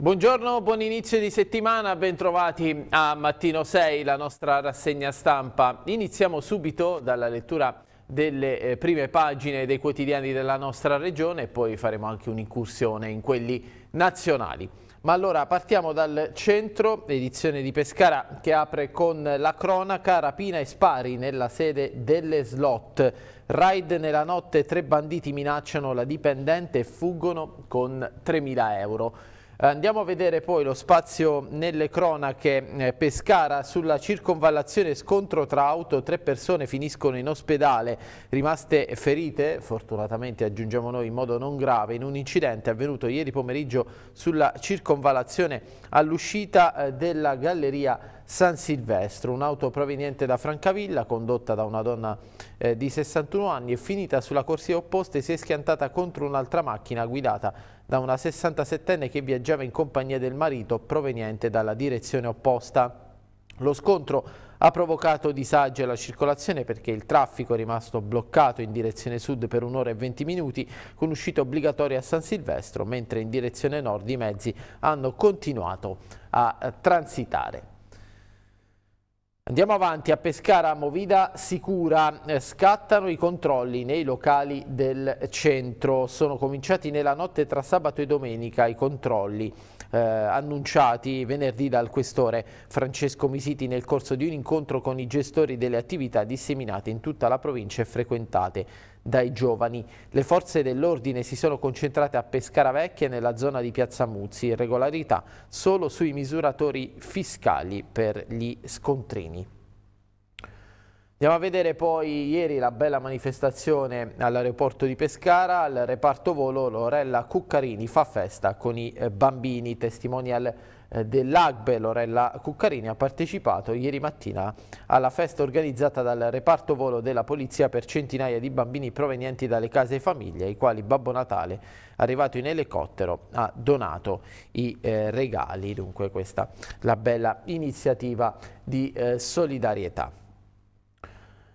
Buongiorno, buon inizio di settimana, bentrovati a Mattino 6, la nostra rassegna stampa. Iniziamo subito dalla lettura delle eh, prime pagine dei quotidiani della nostra regione e poi faremo anche un'incursione in quelli nazionali. Ma allora partiamo dal centro, edizione di Pescara, che apre con la cronaca rapina e spari nella sede delle slot. Raid nella notte, tre banditi minacciano la dipendente e fuggono con 3.000 euro. Andiamo a vedere poi lo spazio nelle cronache eh, Pescara sulla circonvallazione scontro tra auto, tre persone finiscono in ospedale, rimaste ferite, fortunatamente aggiungiamo noi in modo non grave, in un incidente avvenuto ieri pomeriggio sulla circonvallazione all'uscita eh, della galleria San Silvestro, un'auto proveniente da Francavilla condotta da una donna eh, di 61 anni è finita sulla corsia opposta e si è schiantata contro un'altra macchina guidata da una 67enne che viaggiava in compagnia del marito proveniente dalla direzione opposta. Lo scontro ha provocato disagi alla circolazione perché il traffico è rimasto bloccato in direzione sud per un'ora e 20 minuti con uscita obbligatoria a San Silvestro, mentre in direzione nord i mezzi hanno continuato a transitare. Andiamo avanti, a Pescara, Movida sicura, eh, scattano i controlli nei locali del centro. Sono cominciati nella notte tra sabato e domenica i controlli eh, annunciati venerdì dal questore Francesco Misiti nel corso di un incontro con i gestori delle attività disseminate in tutta la provincia e frequentate dai giovani. Le forze dell'ordine si sono concentrate a Pescara Vecchia nella zona di Piazza Muzzi, irregolarità solo sui misuratori fiscali per gli scontrini. Andiamo a vedere poi ieri la bella manifestazione all'aeroporto di Pescara, al reparto volo Lorella Cuccarini fa festa con i eh, bambini, testimonial eh, dell'AGBE Lorella Cuccarini ha partecipato ieri mattina alla festa organizzata dal reparto volo della polizia per centinaia di bambini provenienti dalle case famiglie i quali Babbo Natale arrivato in elicottero ha donato i eh, regali, dunque questa la bella iniziativa di eh, solidarietà.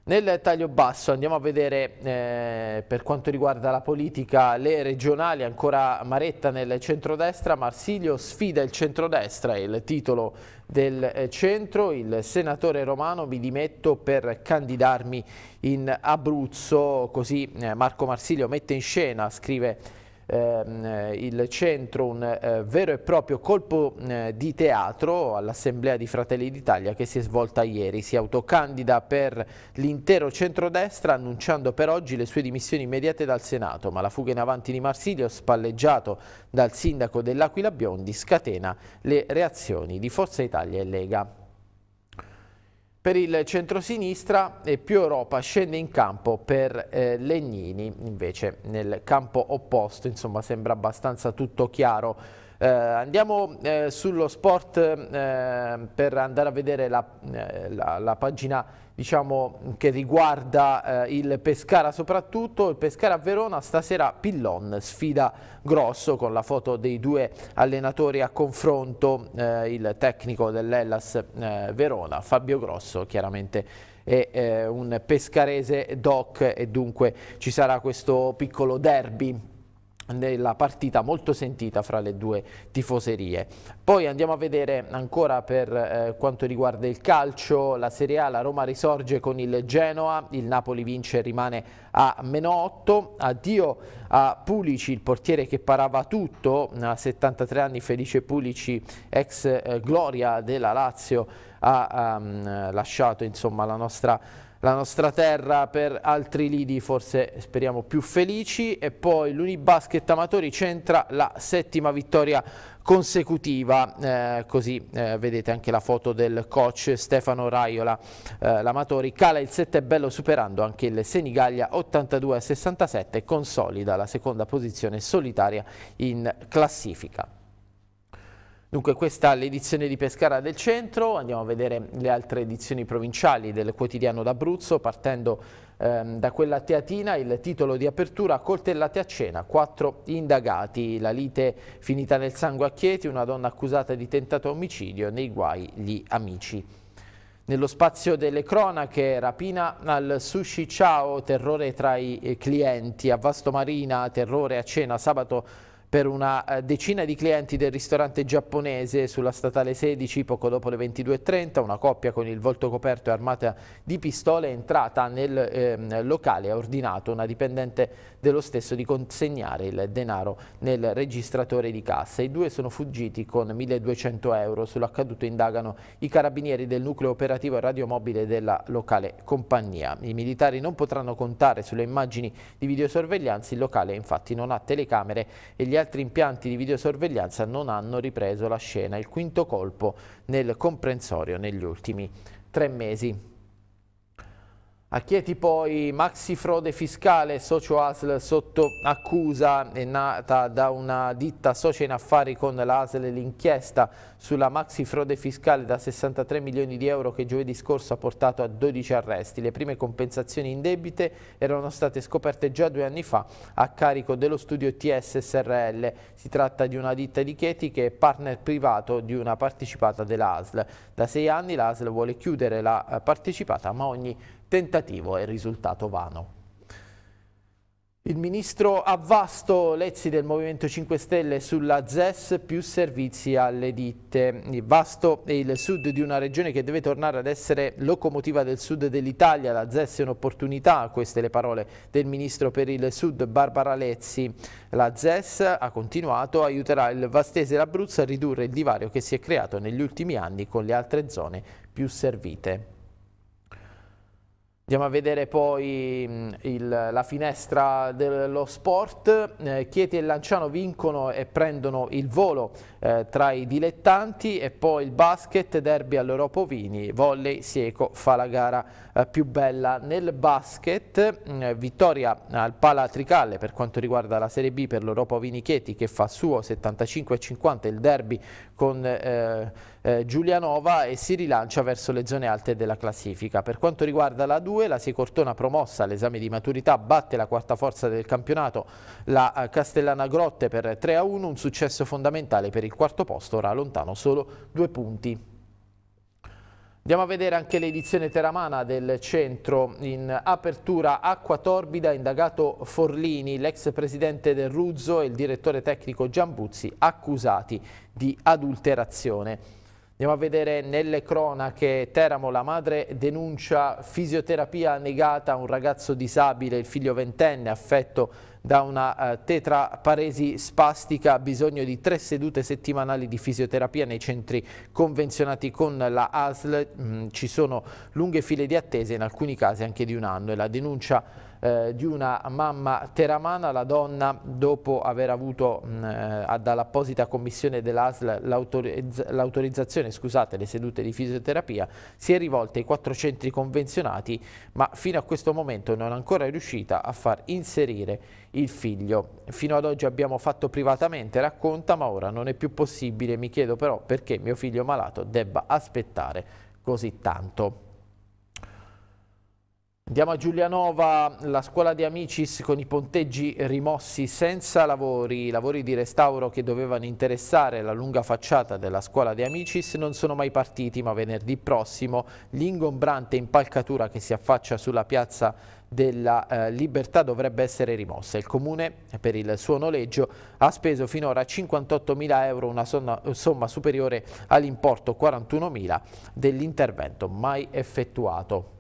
Nel taglio basso andiamo a vedere eh, per quanto riguarda la politica le regionali, ancora Maretta nel centrodestra, Marsilio sfida il centrodestra, il titolo del eh, centro, il senatore romano mi dimetto per candidarmi in Abruzzo, così eh, Marco Marsilio mette in scena, scrive Ehm, il centro un eh, vero e proprio colpo eh, di teatro all'Assemblea di Fratelli d'Italia che si è svolta ieri. Si autocandida per l'intero centrodestra annunciando per oggi le sue dimissioni immediate dal Senato, ma la fuga in avanti di Marsilio, spalleggiato dal sindaco dell'Aquila Biondi, scatena le reazioni di Forza Italia e Lega. Per il centrosinistra eh, più Europa scende in campo per eh, Legnini, invece nel campo opposto, insomma sembra abbastanza tutto chiaro. Eh, andiamo eh, sullo sport eh, per andare a vedere la, eh, la, la pagina diciamo, che riguarda eh, il Pescara soprattutto, il Pescara Verona stasera Pillon, sfida grosso con la foto dei due allenatori a confronto, eh, il tecnico dell'Ellas eh, Verona, Fabio Grosso chiaramente è eh, un pescarese doc e dunque ci sarà questo piccolo derby nella partita molto sentita fra le due tifoserie. Poi andiamo a vedere ancora per eh, quanto riguarda il calcio, la Serie A, la Roma risorge con il Genoa, il Napoli vince e rimane a meno 8, addio a Pulici, il portiere che parava tutto, a 73 anni Felice Pulici, ex eh, gloria della Lazio, ha um, lasciato insomma, la nostra la nostra terra per altri lidi forse speriamo più felici e poi l'Unibasket Amatori centra la settima vittoria consecutiva, eh, così eh, vedete anche la foto del coach Stefano Raiola, eh, l'Amatori cala il 7 bello superando anche il Senigallia 82 a 67 e consolida la seconda posizione solitaria in classifica. Dunque questa è l'edizione di Pescara del Centro, andiamo a vedere le altre edizioni provinciali del quotidiano d'Abruzzo, partendo ehm, da quella teatina, il titolo di apertura, coltellate a cena, quattro indagati, la lite finita nel sangue a Chieti, una donna accusata di tentato omicidio, nei guai gli amici. Nello spazio delle cronache, rapina al sushi ciao, terrore tra i eh, clienti, a Vasto Marina, terrore a cena sabato per una eh, decina di clienti del ristorante giapponese sulla statale 16 poco dopo le 22.30 una coppia con il volto coperto e armata di pistole è entrata nel eh, locale e ha ordinato una dipendente dello stesso di consegnare il denaro nel registratore di cassa. I due sono fuggiti con 1.200 euro. Sull'accaduto indagano i carabinieri del nucleo operativo radiomobile della locale compagnia. I militari non potranno contare sulle immagini di videosorveglianza, il locale infatti non ha telecamere e gli gli altri impianti di videosorveglianza non hanno ripreso la scena, il quinto colpo nel comprensorio negli ultimi tre mesi. A Chieti poi maxi frode fiscale, socio ASL sotto accusa, è nata da una ditta socia in affari con l'ASL l'inchiesta sulla maxi frode fiscale da 63 milioni di euro che giovedì scorso ha portato a 12 arresti. Le prime compensazioni in debite erano state scoperte già due anni fa a carico dello studio TSSRL. Si tratta di una ditta di Chieti che è partner privato di una partecipata dell'ASL. Da sei anni l'ASL vuole chiudere la eh, partecipata ma ogni Tentativo è risultato vano. Il ministro Avvasto Lezzi del Movimento 5 Stelle sulla ZES più servizi alle ditte. Il vasto è il sud di una regione che deve tornare ad essere locomotiva del sud dell'Italia. La ZES è un'opportunità, queste le parole del ministro per il sud Barbara Lezzi. La ZES, ha continuato, aiuterà il Vastese e l'Abruzzo a ridurre il divario che si è creato negli ultimi anni con le altre zone più servite. Andiamo a vedere poi il, la finestra dello sport, eh, Chieti e Lanciano vincono e prendono il volo eh, tra i dilettanti e poi il basket, derby all'Europovini, volley, Sieco fa la gara eh, più bella nel basket, mm, vittoria al Pala Tricalle per quanto riguarda la Serie B per l'Europovini Chieti che fa suo 75-50 il derby con eh, eh, Giulianova e si rilancia verso le zone alte della classifica. Per quanto riguarda la 2, la Sicortona promossa all'esame di maturità batte la quarta forza del campionato, la eh, Castellana Grotte per 3 a 1, un successo fondamentale per il quarto posto, ora lontano solo due punti. Andiamo a vedere anche l'edizione teramana del centro. In apertura acqua torbida, indagato Forlini, l'ex presidente del Ruzzo e il direttore tecnico Giambuzzi accusati di adulterazione. Andiamo a vedere nelle cronache Teramo, la madre denuncia fisioterapia negata a un ragazzo disabile, il figlio ventenne affetto da una eh, tetraparesi spastica ha bisogno di tre sedute settimanali di fisioterapia nei centri convenzionati con la ASL, mm, ci sono lunghe file di attese, in alcuni casi anche di un anno e la denuncia eh, di una mamma teramana, la donna dopo aver avuto mh, eh, dall'apposita commissione dell'ASL l'autorizzazione, scusate, le sedute di fisioterapia, si è rivolta ai quattro centri convenzionati, ma fino a questo momento non è ancora riuscita a far inserire il figlio. Fino ad oggi abbiamo fatto privatamente, racconta, ma ora non è più possibile, mi chiedo però perché mio figlio malato debba aspettare così tanto. Andiamo a Giulianova, la scuola di Amicis con i ponteggi rimossi senza lavori. I lavori di restauro che dovevano interessare la lunga facciata della scuola di Amicis non sono mai partiti, ma venerdì prossimo l'ingombrante impalcatura che si affaccia sulla piazza della eh, Libertà dovrebbe essere rimossa. Il Comune, per il suo noleggio, ha speso finora 58.000 euro, una somma, somma superiore all'importo 41.000 dell'intervento mai effettuato.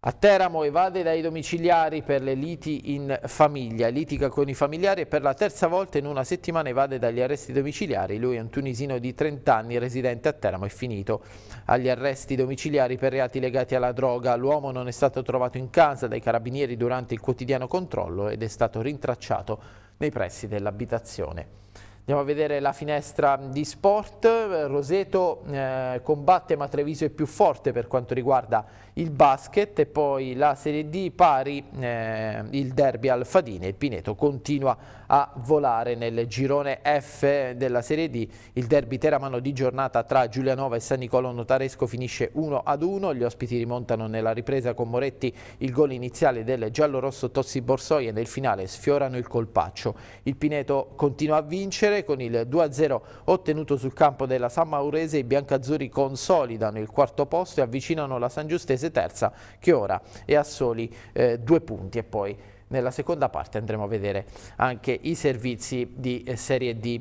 A Teramo evade dai domiciliari per le liti in famiglia, litiga con i familiari e per la terza volta in una settimana evade dagli arresti domiciliari. Lui è un tunisino di 30 anni residente a Teramo e finito agli arresti domiciliari per reati legati alla droga. L'uomo non è stato trovato in casa dai carabinieri durante il quotidiano controllo ed è stato rintracciato nei pressi dell'abitazione. Andiamo a vedere la finestra di sport, Roseto eh, combatte ma Treviso è più forte per quanto riguarda il basket e poi la Serie D pari eh, il derby al Fadine, il Pineto continua a volare nel girone F della Serie D. Il derby teramano di giornata tra Giulianova e San Nicolò Notaresco finisce 1 1. Gli ospiti rimontano nella ripresa con Moretti il gol iniziale del giallo-rosso Tossi Borsoi e nel finale sfiorano il colpaccio. Il Pineto continua a vincere con il 2 0 ottenuto sul campo della San Maurese. I biancazzurri consolidano il quarto posto e avvicinano la San Giustese terza che ora è a soli eh, due punti e poi nella seconda parte andremo a vedere anche i servizi di eh, Serie D.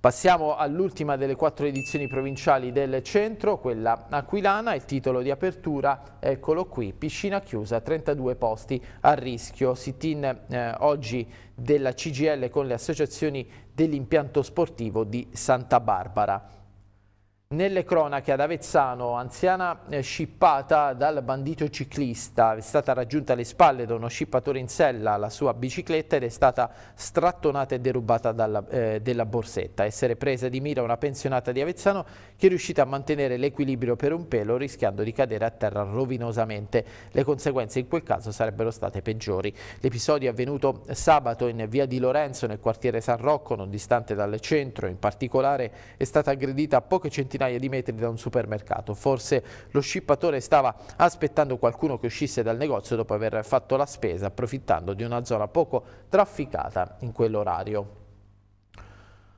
Passiamo all'ultima delle quattro edizioni provinciali del centro, quella aquilana, il titolo di apertura, eccolo qui, piscina chiusa, 32 posti a rischio, sit-in eh, oggi della CGL con le associazioni dell'impianto sportivo di Santa Barbara. Nelle cronache ad Avezzano, anziana eh, scippata dal bandito ciclista, è stata raggiunta alle spalle da uno scippatore in sella la sua bicicletta ed è stata strattonata e derubata dalla, eh, della borsetta. Essere presa di mira una pensionata di Avezzano che è riuscita a mantenere l'equilibrio per un pelo rischiando di cadere a terra rovinosamente. Le conseguenze in quel caso sarebbero state peggiori. L'episodio è avvenuto sabato in via di Lorenzo nel quartiere San Rocco, non distante dal centro. In particolare è stata aggredita a poche centinaia centinaia di metri da un supermercato. Forse lo scippatore stava aspettando qualcuno che uscisse dal negozio dopo aver fatto la spesa, approfittando di una zona poco trafficata in quell'orario.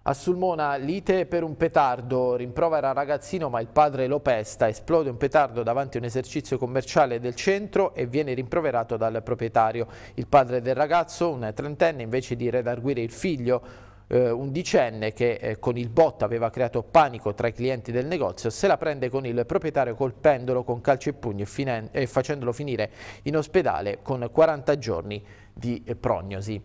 A Sulmona lite per un petardo, rimprovera ragazzino ma il padre lo pesta, esplode un petardo davanti a un esercizio commerciale del centro e viene rimproverato dal proprietario. Il padre del ragazzo, un trentenne, invece di redarguire il figlio, eh, undicenne che eh, con il bot aveva creato panico tra i clienti del negozio, se la prende con il proprietario colpendolo con calci e pugni e, e eh, facendolo finire in ospedale con 40 giorni di eh, prognosi.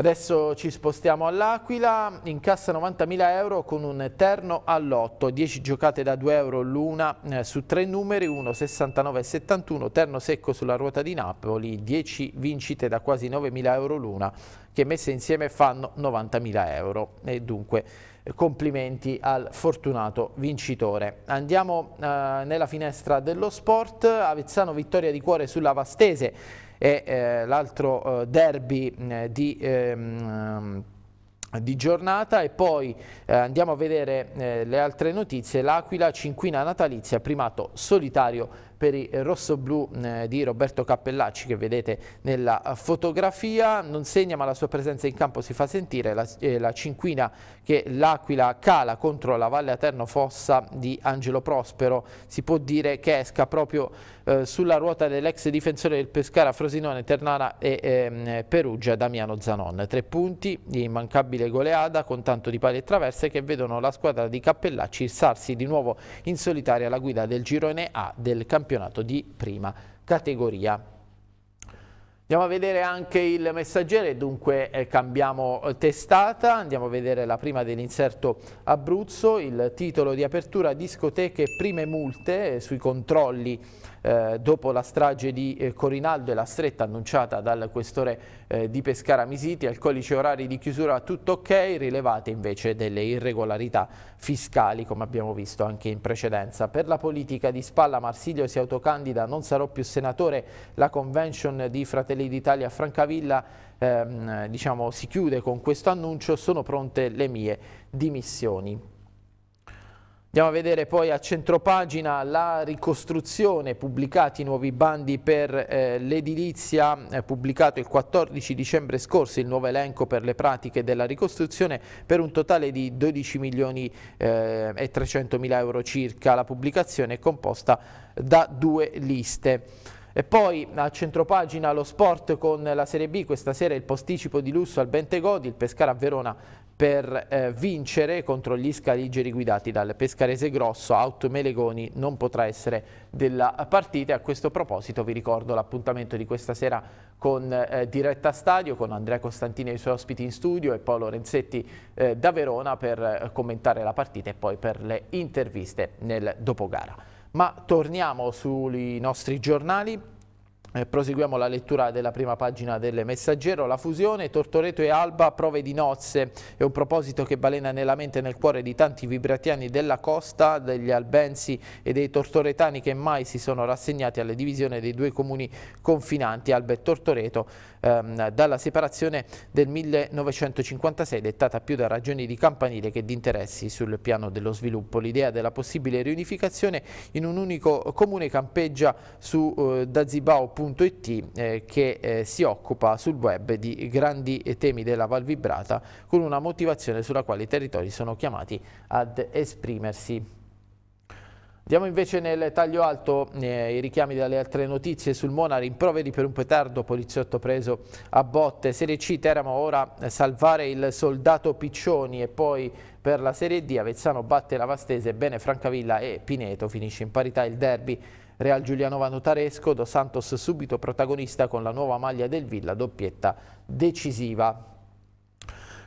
Adesso ci spostiamo all'Aquila, incassa 90.000 euro con un terno all'otto, 10 giocate da 2 euro l'una eh, su tre numeri, 1, 69 e 71, terno secco sulla ruota di Napoli, 10 vincite da quasi 9.000 euro l'una che messe insieme fanno 90.000 euro e dunque eh, complimenti al fortunato vincitore. Andiamo eh, nella finestra dello sport, Avezzano vittoria di cuore sulla Vastese e eh, l'altro eh, derby eh, di... Ehm, ehm, di giornata e poi eh, andiamo a vedere eh, le altre notizie. L'Aquila, cinquina natalizia, primato solitario per i rossoblù eh, di Roberto Cappellacci che vedete nella eh, fotografia, non segna ma la sua presenza in campo si fa sentire, la, eh, la cinquina che l'Aquila cala contro la Valle Aterno Fossa di Angelo Prospero, si può dire che esca proprio eh, sulla ruota dell'ex difensore del Pescara Frosinone, Ternana e ehm, Perugia Damiano Zanon, tre punti di immancabile goleada con tanto di pali e traverse che vedono la squadra di Cappellacci sarsi di nuovo in solitaria alla guida del girone A del campionato campionato di prima categoria. Andiamo a vedere anche il messaggero, dunque eh, cambiamo eh, testata, andiamo a vedere la prima dell'inserto Abruzzo, il titolo di apertura discoteche prime multe eh, sui controlli eh, dopo la strage di eh, Corinaldo e la stretta annunciata dal questore eh, di Pescara Misiti, al codice orari di chiusura tutto ok, rilevate invece delle irregolarità fiscali come abbiamo visto anche in precedenza. Per la politica di spalla Marsiglio si autocandida, non sarò più senatore, la convention di Fratelli d'Italia a Francavilla ehm, diciamo, si chiude con questo annuncio, sono pronte le mie dimissioni. Andiamo a vedere poi a centropagina la ricostruzione, pubblicati i nuovi bandi per eh, l'edilizia, eh, pubblicato il 14 dicembre scorso il nuovo elenco per le pratiche della ricostruzione per un totale di 12 milioni eh, e 300 mila euro circa. La pubblicazione è composta da due liste. E poi a centropagina lo sport con la Serie B, questa sera il posticipo di lusso al Bentegodi, il Pescara a Verona per eh, vincere contro gli scaligeri guidati dal pescarese grosso, Auto Melegoni non potrà essere della partita. A questo proposito vi ricordo l'appuntamento di questa sera con eh, Diretta Stadio, con Andrea Costantini e i suoi ospiti in studio e Paolo Renzetti eh, da Verona per eh, commentare la partita e poi per le interviste nel dopogara. Ma torniamo sui nostri giornali. Eh, proseguiamo la lettura della prima pagina del messaggero. La fusione Tortoreto e Alba, prove di nozze. È un proposito che balena nella mente e nel cuore di tanti vibratiani della costa, degli albensi e dei tortoretani che mai si sono rassegnati alla divisione dei due comuni confinanti, Alba e Tortoreto, ehm, dalla separazione del 1956, dettata più da ragioni di campanile che di interessi sul piano dello sviluppo. L'idea della possibile riunificazione in un unico comune campeggia su eh, Dazibao Valvibrata.it eh, che eh, si occupa sul web di grandi eh, temi della Valvibrata con una motivazione sulla quale i territori sono chiamati ad esprimersi. Andiamo invece nel taglio alto eh, i richiami dalle altre notizie sul Mona, rimproveri per un petardo, poliziotto preso a botte, Serie C, Teramo ora eh, salvare il soldato Piccioni e poi per la Serie D Avezzano batte la Vastese, bene Francavilla e Pineto, finisce in parità il derby. Real Giulianova Notaresco, Dos Santos subito protagonista con la nuova maglia del Villa, doppietta decisiva.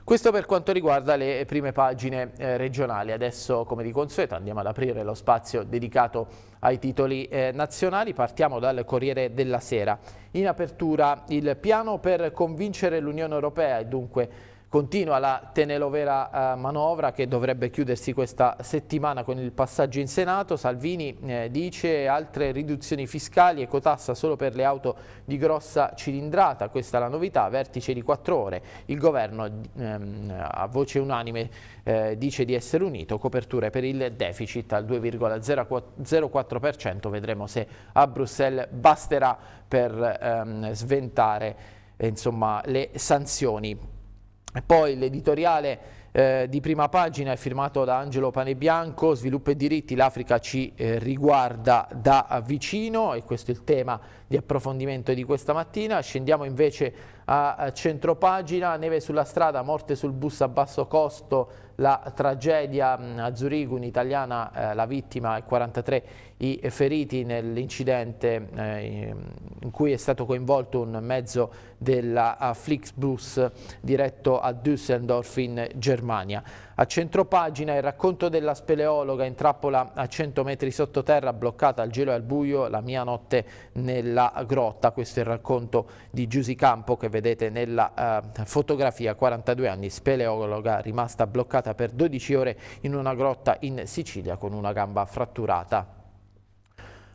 Questo per quanto riguarda le prime pagine eh, regionali. Adesso, come di consueto, andiamo ad aprire lo spazio dedicato ai titoli eh, nazionali. Partiamo dal Corriere della Sera. In apertura il piano per convincere l'Unione Europea e dunque Continua la tenelovera eh, manovra che dovrebbe chiudersi questa settimana con il passaggio in Senato. Salvini eh, dice altre riduzioni fiscali, ecotassa solo per le auto di grossa cilindrata. Questa è la novità, vertice di quattro ore. Il governo ehm, a voce unanime eh, dice di essere unito. Coperture per il deficit al 2,04%. Vedremo se a Bruxelles basterà per ehm, sventare insomma, le sanzioni e poi l'editoriale eh, di prima pagina è firmato da Angelo Panebianco, Sviluppo e diritti, l'Africa ci eh, riguarda da vicino e questo è il tema di approfondimento di questa mattina. Scendiamo invece a, a centropagina, neve sulla strada, morte sul bus a basso costo, la tragedia mh, mm, a Zurigo, un'italiana, eh, la vittima è 43 i feriti nell'incidente eh, in cui è stato coinvolto un mezzo della Flixbus diretto a Düsseldorf in Germania. A centropagina il racconto della speleologa in trappola a 100 metri sottoterra, bloccata al gelo e al buio, la mia notte nella grotta. Questo è il racconto di Giusy Campo che vedete nella eh, fotografia, 42 anni, speleologa rimasta bloccata per 12 ore in una grotta in Sicilia con una gamba fratturata.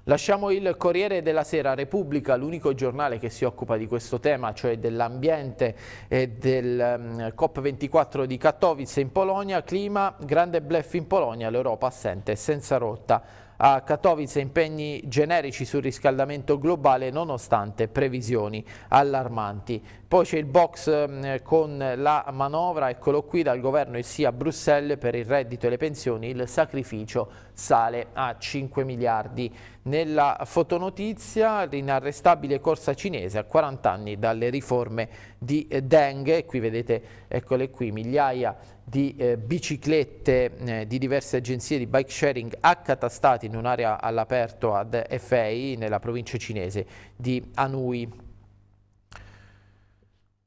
Lasciamo il Corriere della Sera, Repubblica, l'unico giornale che si occupa di questo tema, cioè dell'ambiente e del mm, COP24 di Katowice in Polonia, clima, grande bluff in Polonia, l'Europa assente senza rotta. A Katowice impegni generici sul riscaldamento globale nonostante previsioni allarmanti. Poi c'è il box mm, con la manovra, eccolo qui, dal governo il sì a Bruxelles per il reddito e le pensioni, il sacrificio sale a 5 miliardi. Nella fotonotizia l'inarrestabile corsa cinese a 40 anni dalle riforme di Deng, qui vedete, eccole qui, migliaia di eh, biciclette eh, di diverse agenzie di bike sharing accatastate in un'area all'aperto ad Efei, nella provincia cinese di Anhui.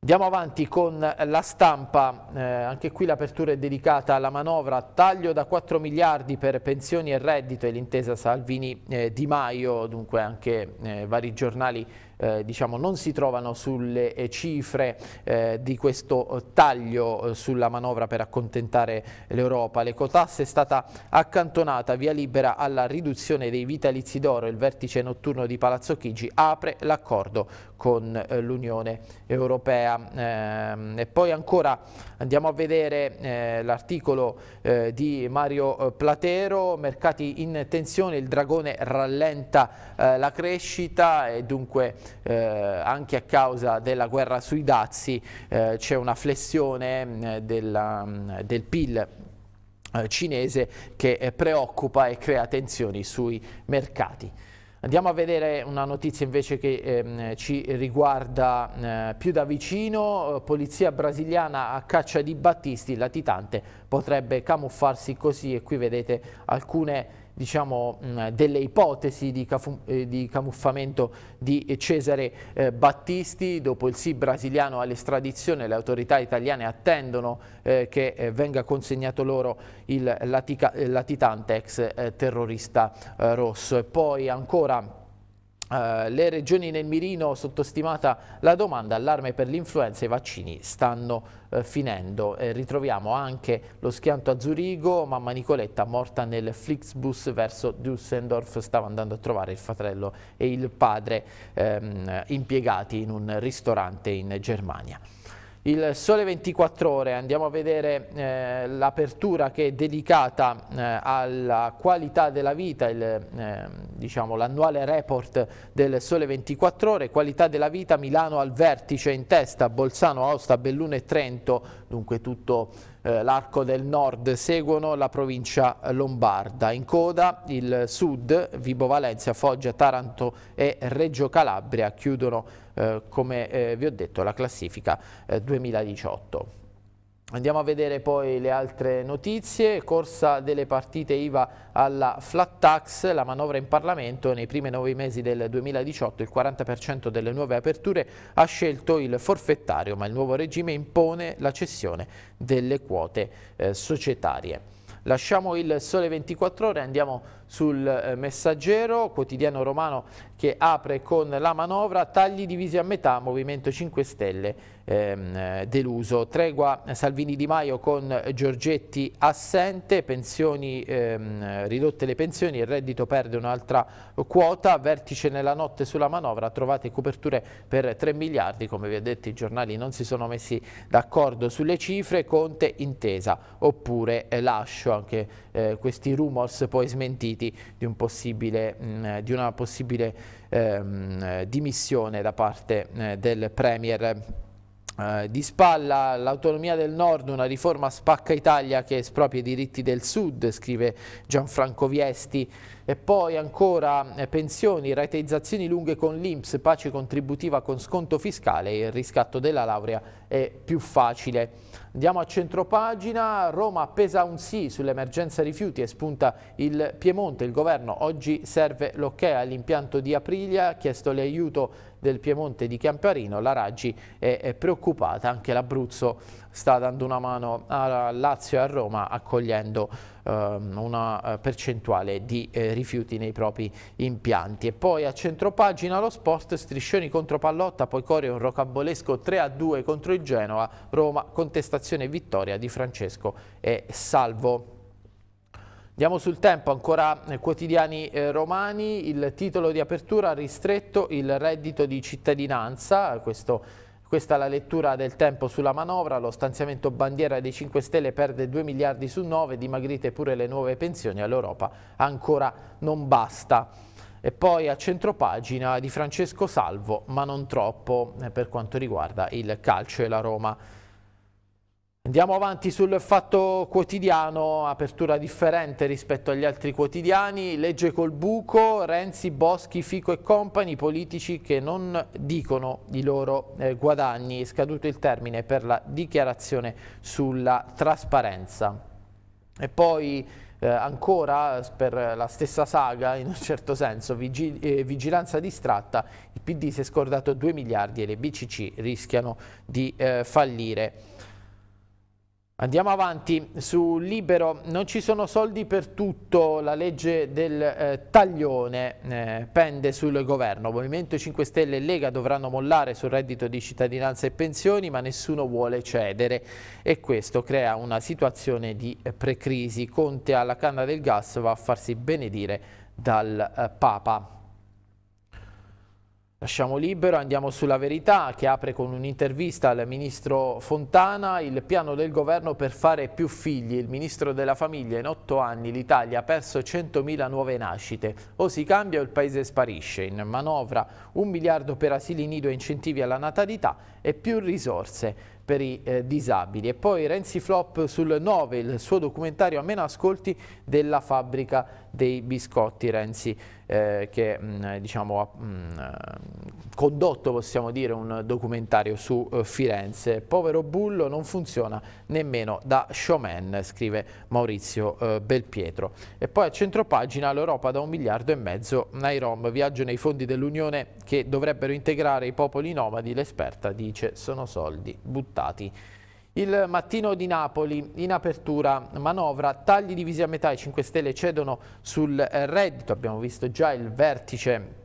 Andiamo avanti con la stampa, eh, anche qui l'apertura è dedicata alla manovra, taglio da 4 miliardi per pensioni e reddito e l'intesa Salvini-Di eh, Maio, dunque anche eh, vari giornali eh, diciamo, non si trovano sulle eh, cifre eh, di questo eh, taglio eh, sulla manovra per accontentare l'Europa. L'ecotasse è stata accantonata via libera alla riduzione dei vitalizi d'oro. Il vertice notturno di Palazzo Chigi apre l'accordo con l'Unione Europea. Ehm, e poi ancora andiamo a vedere l'articolo di Mario Platero, mercati in tensione, il dragone rallenta la crescita e dunque eh, anche a causa della guerra sui dazi eh, c'è una flessione mm, della, mm, del PIL eh, cinese che eh, preoccupa e crea tensioni sui mercati. Andiamo a vedere una notizia invece che ehm, ci riguarda eh, più da vicino. Eh, polizia brasiliana a caccia di Battisti, latitante potrebbe camuffarsi così e qui vedete alcune diciamo, mm, delle ipotesi di, eh, di, camuffamento di Cesare eh, Battisti. Dopo il sì brasiliano all'estradizione, le autorità italiane attendono eh, che venga consegnato loro il latitante ex terrorista rosso. E poi ancora eh, le regioni nel mirino sottostimata la domanda, allarme per l'influenza e i vaccini stanno uh, finendo. Eh, ritroviamo anche lo schianto a Zurigo, mamma Nicoletta morta nel Flixbus verso Düsseldorf, stava andando a trovare il fratello e il padre ehm, impiegati in un ristorante in Germania. Il Sole 24 Ore, andiamo a vedere eh, l'apertura che è dedicata eh, alla qualità della vita, ehm, diciamo, l'annuale eh, diciamo, report del Sole 24 Ore, qualità della vita, Milano al vertice in testa, Bolzano, Aosta, Belluno e Trento, dunque tutto eh, l'arco del nord seguono la provincia lombarda. In coda il sud, Vibo Valencia, Foggia, Taranto e Reggio Calabria chiudono eh, come eh, vi ho detto la classifica 2018. Eh, Andiamo a vedere poi le altre notizie, corsa delle partite IVA alla flat tax, la manovra in Parlamento, nei primi nove mesi del 2018 il 40% delle nuove aperture ha scelto il forfettario, ma il nuovo regime impone la cessione delle quote eh, societarie. Lasciamo il sole 24 ore, andiamo a sul eh, messaggero, quotidiano romano che apre con la manovra, tagli divisi a metà, Movimento 5 Stelle ehm, eh, deluso, tregua eh, Salvini Di Maio con Giorgetti assente, pensioni, ehm, ridotte le pensioni, il reddito perde un'altra quota, vertice nella notte sulla manovra, trovate coperture per 3 miliardi, come vi ho detto i giornali non si sono messi d'accordo sulle cifre, Conte intesa, oppure eh, lascio anche eh, questi rumors poi smentiti di, un mh, mm, di una possibile ehm, eh, dimissione da parte eh, del Premier eh, di spalla l'autonomia del nord, una riforma spacca Italia che espropria i diritti del sud, scrive Gianfranco Viesti, e poi ancora eh, pensioni, rateizzazioni lunghe con l'Inps, pace contributiva con sconto fiscale, il riscatto della laurea è più facile. Andiamo a centropagina, Roma pesa un sì sull'emergenza rifiuti e spunta il Piemonte, il governo oggi serve l'ok all'impianto di Aprilia, chiesto l'aiuto del Piemonte di Camparino, la Raggi è, è preoccupata, anche l'Abruzzo sta dando una mano a Lazio e a Roma accogliendo ehm, una eh, percentuale di eh, rifiuti nei propri impianti. E poi a centropagina lo sport, striscioni contro Pallotta, poi Corio un rocambolesco 3-2 contro il Genoa, Roma contestazione e vittoria di Francesco e Salvo. Andiamo sul tempo, ancora eh, quotidiani eh, romani, il titolo di apertura ha ristretto il reddito di cittadinanza, questo, questa è la lettura del tempo sulla manovra, lo stanziamento bandiera dei 5 Stelle perde 2 miliardi su 9, dimagrite pure le nuove pensioni all'Europa, ancora non basta. E poi a centropagina di Francesco Salvo, ma non troppo, eh, per quanto riguarda il calcio e la Roma. Andiamo avanti sul fatto quotidiano, apertura differente rispetto agli altri quotidiani, legge col buco, Renzi, Boschi, Fico e compagni, politici che non dicono i loro eh, guadagni, è scaduto il termine per la dichiarazione sulla trasparenza. E poi eh, ancora per la stessa saga, in un certo senso, vigi eh, vigilanza distratta, il PD si è scordato 2 miliardi e le BCC rischiano di eh, fallire. Andiamo avanti, su Libero non ci sono soldi per tutto, la legge del eh, taglione eh, pende sul governo, Movimento 5 Stelle e Lega dovranno mollare sul reddito di cittadinanza e pensioni ma nessuno vuole cedere e questo crea una situazione di eh, precrisi, Conte alla canna del gas va a farsi benedire dal eh, Papa. Lasciamo libero, andiamo sulla verità che apre con un'intervista al ministro Fontana il piano del governo per fare più figli. Il ministro della famiglia in otto anni l'Italia ha perso 100.000 nuove nascite. O si cambia o il paese sparisce. In manovra un miliardo per asili nido e incentivi alla natalità e più risorse per i eh, disabili. E poi Renzi Flop sul 9, il suo documentario a meno ascolti della fabbrica dei biscotti Renzi eh, che mh, mm, diciamo, ha mh, mm, condotto possiamo dire un documentario su eh, Firenze. Povero Bullo non funziona nemmeno da showman, scrive Maurizio eh, Belpietro. E poi a centropagina l'Europa da un miliardo e mezzo ai Rom, viaggio nei fondi dell'Unione che dovrebbero integrare i popoli nomadi, l'esperta dice sono soldi buttati risultati. Il mattino di Napoli in apertura manovra, tagli divisi a metà, i 5 Stelle cedono sul reddito, abbiamo visto già il vertice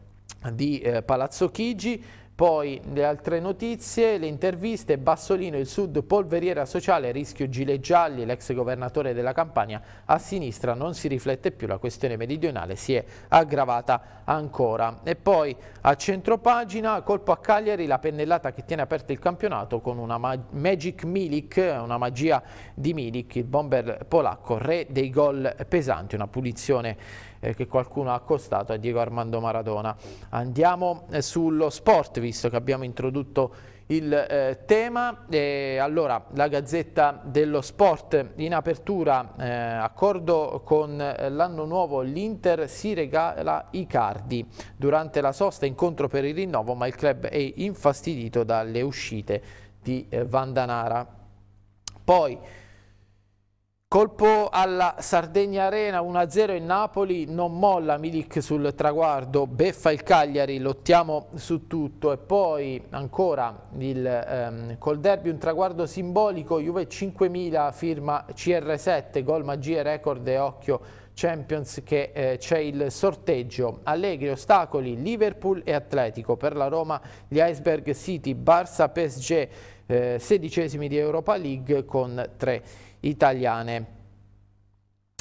di eh, Palazzo Chigi, poi le altre notizie, le interviste, Bassolino, il sud, polveriera sociale, rischio Gile Gialli, l'ex governatore della Campania, a sinistra non si riflette più, la questione meridionale si è aggravata ancora. E poi a centropagina, colpo a Cagliari, la pennellata che tiene aperto il campionato con una Magic Milik, una magia di Milik, il bomber polacco, re dei gol pesanti, una punizione eh, che qualcuno ha accostato a Diego Armando Maradona. Andiamo eh, sullo sport, visto che abbiamo introdotto il eh, tema. E allora, la Gazzetta dello Sport in apertura, eh, accordo con eh, l'anno nuovo, l'Inter si regala i cardi. Durante la sosta incontro per il rinnovo, ma il club è infastidito dalle uscite di eh, Vandanara. Poi Colpo alla Sardegna Arena 1-0 in Napoli, non molla Milik sul traguardo, beffa il Cagliari, lottiamo su tutto e poi ancora il, ehm, col derby un traguardo simbolico, Juve 5.000 firma CR7, gol magie record e occhio Champions che eh, c'è il sorteggio, Allegri, ostacoli, Liverpool e Atletico, per la Roma gli Iceberg City, Barça, PSG, eh, sedicesimi di Europa League con 3 italiane.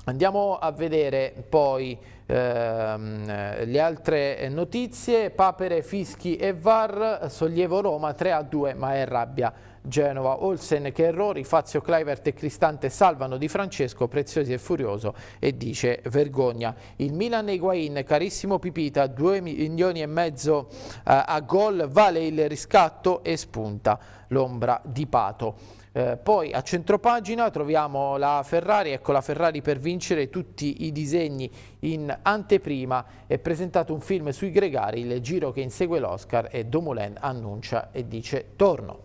Andiamo a vedere poi ehm, le altre notizie, Papere, Fischi e VAR, sollievo Roma 3 a 2 ma è rabbia Genova, Olsen che errori, Fazio Clivert e Cristante salvano Di Francesco, Preziosi e Furioso e dice vergogna. Il Milan e Higuain, carissimo Pipita, 2 milioni e mezzo eh, a gol, vale il riscatto e spunta l'ombra di Pato. Eh, poi a centropagina troviamo la Ferrari, ecco la Ferrari per vincere tutti i disegni in anteprima, è presentato un film sui gregari, il giro che insegue l'Oscar e Domolen annuncia e dice torno.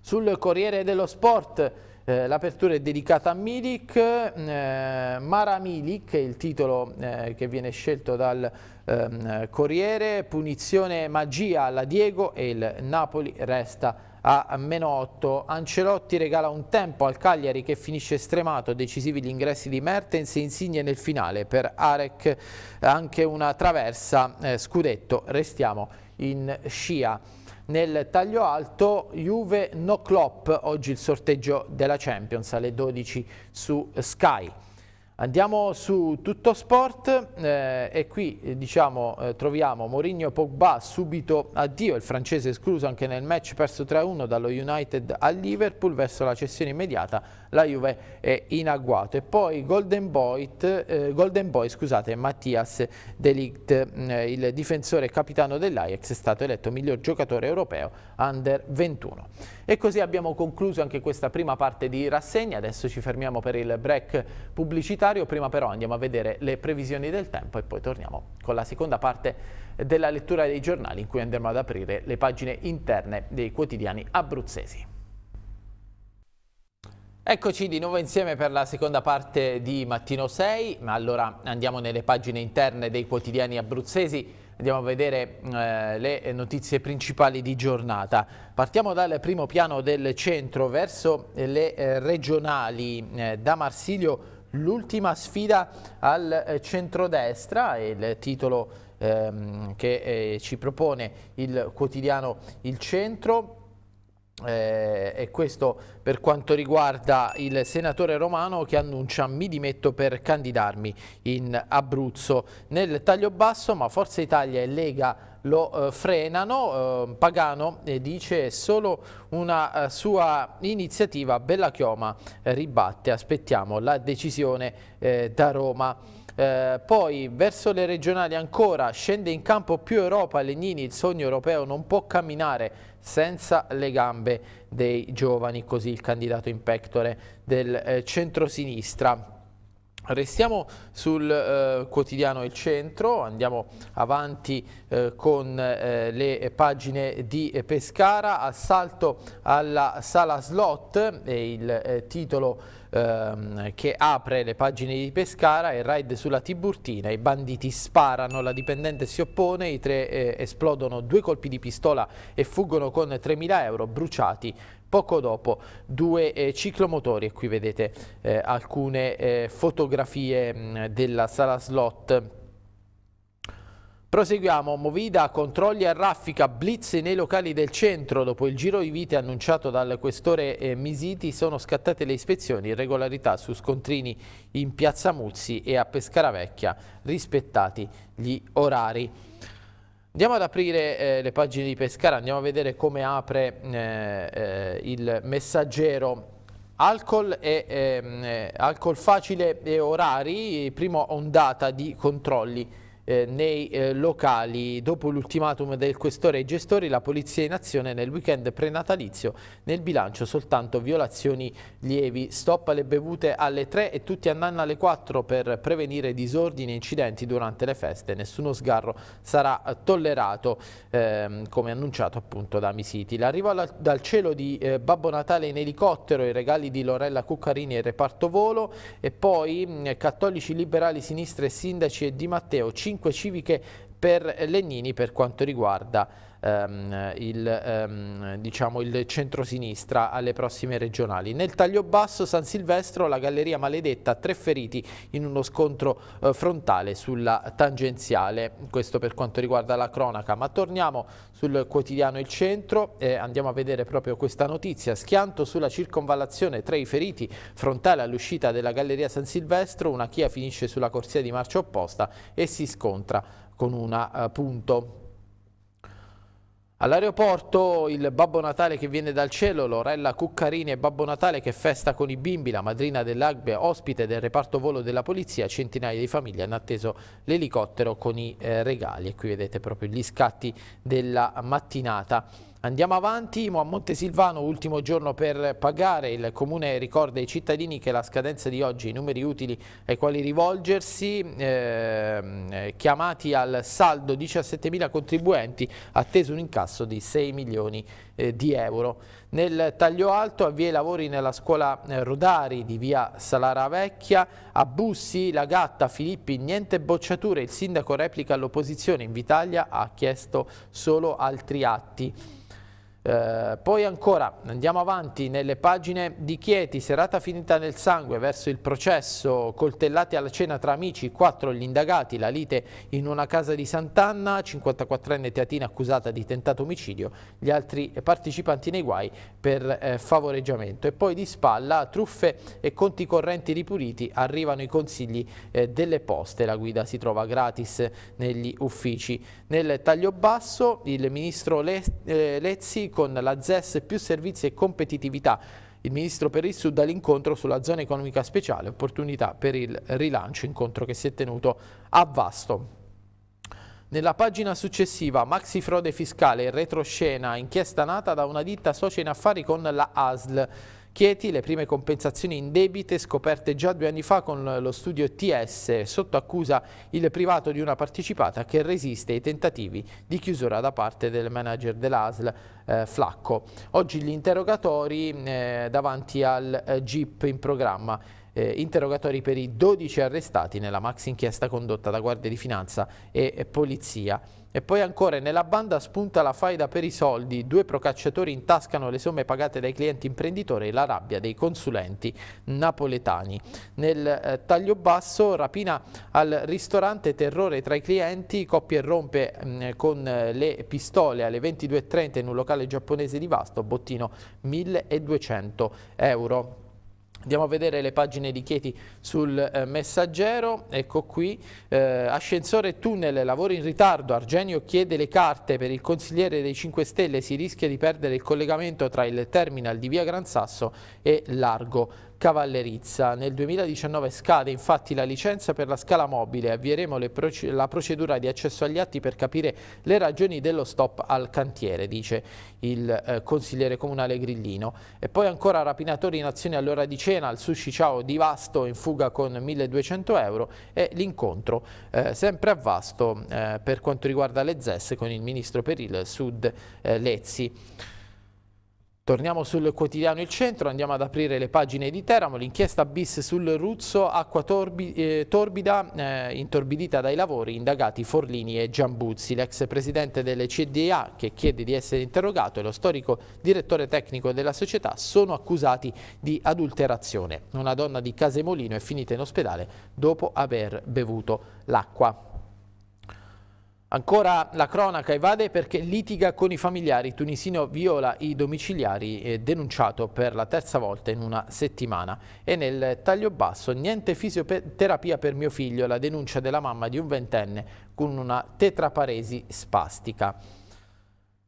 Sul Corriere dello Sport eh, l'apertura è dedicata a Milik, eh, Mara Milik è il titolo eh, che viene scelto dal ehm, Corriere, punizione magia alla Diego e il Napoli resta a meno 8. Ancelotti regala un tempo al Cagliari che finisce stremato, decisivi gli ingressi di Mertens e Insigne nel finale. Per Arek anche una traversa, eh, Scudetto, restiamo in scia. Nel taglio alto Juve no Klopp, oggi il sorteggio della Champions alle 12 su Sky. Andiamo su tutto sport eh, e qui eh, diciamo, eh, troviamo Mourinho Pogba subito addio, il francese escluso anche nel match perso 3-1 dallo United al Liverpool verso la cessione immediata, la Juve è in agguato e poi Golden, Boyt, eh, Golden Boy scusate, Mattias Delict, mm, eh, il difensore capitano dell'Ajax è stato eletto miglior giocatore europeo under 21. E così abbiamo concluso anche questa prima parte di rassegna, adesso ci fermiamo per il break pubblicitario, prima però andiamo a vedere le previsioni del tempo e poi torniamo con la seconda parte della lettura dei giornali in cui andremo ad aprire le pagine interne dei quotidiani abruzzesi. Eccoci di nuovo insieme per la seconda parte di Mattino 6, ma allora andiamo nelle pagine interne dei quotidiani abruzzesi Andiamo a vedere eh, le notizie principali di giornata. Partiamo dal primo piano del centro verso le eh, regionali. Eh, da Marsiglio. l'ultima sfida al eh, centrodestra, il titolo ehm, che eh, ci propone il quotidiano Il Centro eh, e questo per quanto riguarda il senatore Romano che annuncia mi dimetto per candidarmi in Abruzzo nel taglio basso ma Forza Italia e Lega lo eh, frenano, eh, Pagano eh, dice solo una eh, sua iniziativa, Bella Chioma eh, ribatte aspettiamo la decisione da Roma. Eh, poi verso le regionali ancora scende in campo più Europa, Legnini il sogno europeo non può camminare senza le gambe dei giovani, così il candidato in pectore del eh, centrosinistra. Restiamo sul eh, quotidiano Il Centro, andiamo avanti eh, con eh, le pagine di Pescara, assalto alla sala slot, è il eh, titolo ehm, che apre le pagine di Pescara e raid sulla Tiburtina, i banditi sparano, la dipendente si oppone, i tre eh, esplodono due colpi di pistola e fuggono con 3.000 euro bruciati poco dopo due eh, ciclomotori e qui vedete eh, alcune eh, fotografie mh, della sala slot Proseguiamo, Movida controlli a raffica, blitz nei locali del centro. Dopo il giro di vite annunciato dal questore eh, Misiti sono scattate le ispezioni, irregolarità su scontrini in Piazza Muzzi e a Pescaravecchia, rispettati gli orari. Andiamo ad aprire eh, le pagine di Pescara, andiamo a vedere come apre eh, eh, il messaggero Alcol, e, ehm, eh, alcol facile e orari, prima ondata di controlli eh, nei eh, locali. Dopo l'ultimatum del questore ai gestori, la polizia in azione nel weekend prenatalizio, nel bilancio soltanto violazioni lievi. Stop alle bevute alle 3 e tutti andando alle 4 per prevenire disordini e incidenti durante le feste. Nessuno sgarro sarà eh, tollerato, ehm, come annunciato appunto da Misiti. L'arrivo dal cielo di eh, Babbo Natale in elicottero, i regali di Lorella Cuccarini e reparto volo e poi mm, cattolici liberali sinistre, sindaci e Di Matteo 5 5 civiche per Legnini per quanto riguarda ehm, il, ehm, diciamo, il centrosinistra alle prossime regionali. Nel taglio basso San Silvestro, la Galleria Maledetta, tre feriti in uno scontro eh, frontale sulla tangenziale. Questo per quanto riguarda la cronaca, ma torniamo sul quotidiano Il Centro e andiamo a vedere proprio questa notizia. Schianto sulla circonvallazione tra i feriti frontale all'uscita della Galleria San Silvestro, una Chia finisce sulla corsia di marcia opposta e si scontra con una uh, punto. All'aeroporto il Babbo Natale che viene dal cielo, Lorella Cuccarini e Babbo Natale che festa con i bimbi, la madrina dell'Agbe, ospite del reparto volo della polizia, centinaia di famiglie hanno atteso l'elicottero con i eh, regali e qui vedete proprio gli scatti della mattinata. Andiamo avanti, a Montesilvano, ultimo giorno per pagare. Il Comune ricorda ai cittadini che la scadenza di oggi, i numeri utili ai quali rivolgersi, ehm, eh, chiamati al saldo 17.000 contribuenti, atteso un incasso di 6 milioni eh, di euro. Nel taglio alto avvia i lavori nella scuola eh, Rodari di via Salara Vecchia, a Bussi, La Gatta, Filippi, niente bocciature, il sindaco replica all'opposizione, in Vitalia ha chiesto solo altri atti. Eh, poi ancora andiamo avanti nelle pagine di Chieti, serata finita nel sangue verso il processo, coltellati alla cena tra amici, quattro gli indagati, la lite in una casa di Sant'Anna, 54enne Teatina accusata di tentato omicidio, gli altri partecipanti nei guai per eh, favoreggiamento e poi di spalla truffe e conti correnti ripuliti arrivano i consigli eh, delle poste, la guida si trova gratis negli uffici. Nel taglio basso il ministro Le eh, Lezzi con la ZES più servizi e competitività. Il ministro per il Sud all'incontro sulla zona economica speciale, opportunità per il rilancio, incontro che si è tenuto a Vasto. Nella pagina successiva, maxi frode fiscale, retroscena, inchiesta nata da una ditta socia in affari con la ASL. Chieti le prime compensazioni in debite scoperte già due anni fa con lo studio TS, sotto accusa il privato di una partecipata che resiste ai tentativi di chiusura da parte del manager dell'ASL eh, Flacco. Oggi gli interrogatori eh, davanti al eh, GIP in programma eh, interrogatori per i 12 arrestati nella maxi inchiesta condotta da Guardia di Finanza e Polizia. E poi ancora nella banda spunta la faida per i soldi, due procacciatori intascano le somme pagate dai clienti imprenditori e la rabbia dei consulenti napoletani. Nel eh, taglio basso rapina al ristorante, terrore tra i clienti, coppie rompe mh, mm, con eh, le pistole alle 22.30 in un locale giapponese di Vasto, bottino 1200 euro. Andiamo a vedere le pagine di Chieti sul eh, messaggero, ecco qui, eh, ascensore tunnel, lavoro in ritardo, Argenio chiede le carte per il consigliere dei 5 Stelle, si rischia di perdere il collegamento tra il terminal di via Gran Sasso e Largo Cavallerizza. Nel 2019 scade infatti la licenza per la scala mobile. Avvieremo proce la procedura di accesso agli atti per capire le ragioni dello stop al cantiere, dice il eh, consigliere comunale Grillino. E poi ancora rapinatori in azione all'ora di cena, al sushi ciao di Vasto in fuga con 1200 euro e l'incontro eh, sempre a Vasto eh, per quanto riguarda le ZES con il ministro per il Sud eh, Lezzi. Torniamo sul quotidiano Il Centro, andiamo ad aprire le pagine di Teramo, l'inchiesta bis sul Ruzzo, acqua torbi, eh, torbida, eh, intorbidita dai lavori, indagati Forlini e Giambuzzi. L'ex presidente delle CDA, che chiede di essere interrogato, e lo storico direttore tecnico della società sono accusati di adulterazione. Una donna di Casemolino è finita in ospedale dopo aver bevuto l'acqua. Ancora la cronaca evade perché litiga con i familiari. Tunisino viola i domiciliari eh, denunciato per la terza volta in una settimana. E nel taglio basso niente fisioterapia per mio figlio, la denuncia della mamma di un ventenne con una tetraparesi spastica.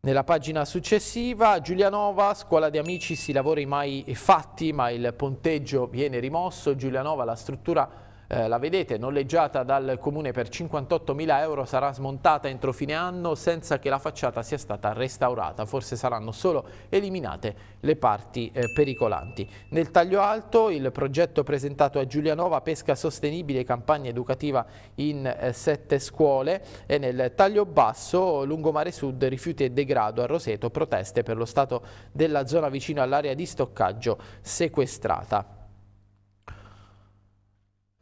Nella pagina successiva, Giulianova, scuola di amici, si lavori mai fatti, ma il ponteggio viene rimosso. Giulianova, la struttura eh, la vedete, noleggiata dal comune per 58.000 euro, sarà smontata entro fine anno senza che la facciata sia stata restaurata. Forse saranno solo eliminate le parti eh, pericolanti. Nel taglio alto il progetto presentato a Giulianova Pesca Sostenibile, campagna educativa in eh, sette scuole e nel taglio basso Lungomare Sud rifiuti e degrado a Roseto, proteste per lo stato della zona vicino all'area di stoccaggio sequestrata.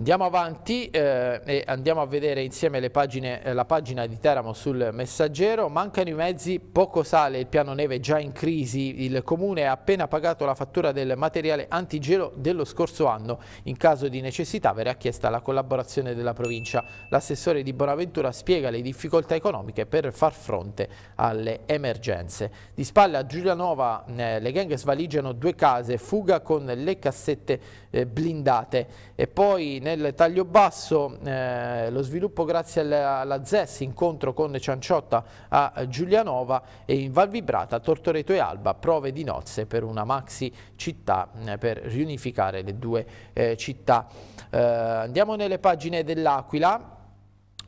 Andiamo avanti eh, e andiamo a vedere insieme pagine, eh, la pagina di Teramo sul messaggero. Mancano i mezzi, poco sale, il piano neve già in crisi. Il comune ha appena pagato la fattura del materiale antigelo dello scorso anno. In caso di necessità verrà chiesta la collaborazione della provincia. L'assessore di Bonaventura spiega le difficoltà economiche per far fronte alle emergenze. Di spalle a Giulianova eh, le gang svaligiano due case, fuga con le cassette eh, blindate. E poi nel taglio basso eh, lo sviluppo grazie alla, alla ZES, incontro con Cianciotta a Giulianova e in Val Vibrata, Tortoreto e Alba, prove di nozze per una maxi città eh, per riunificare le due eh, città. Eh, andiamo nelle pagine dell'Aquila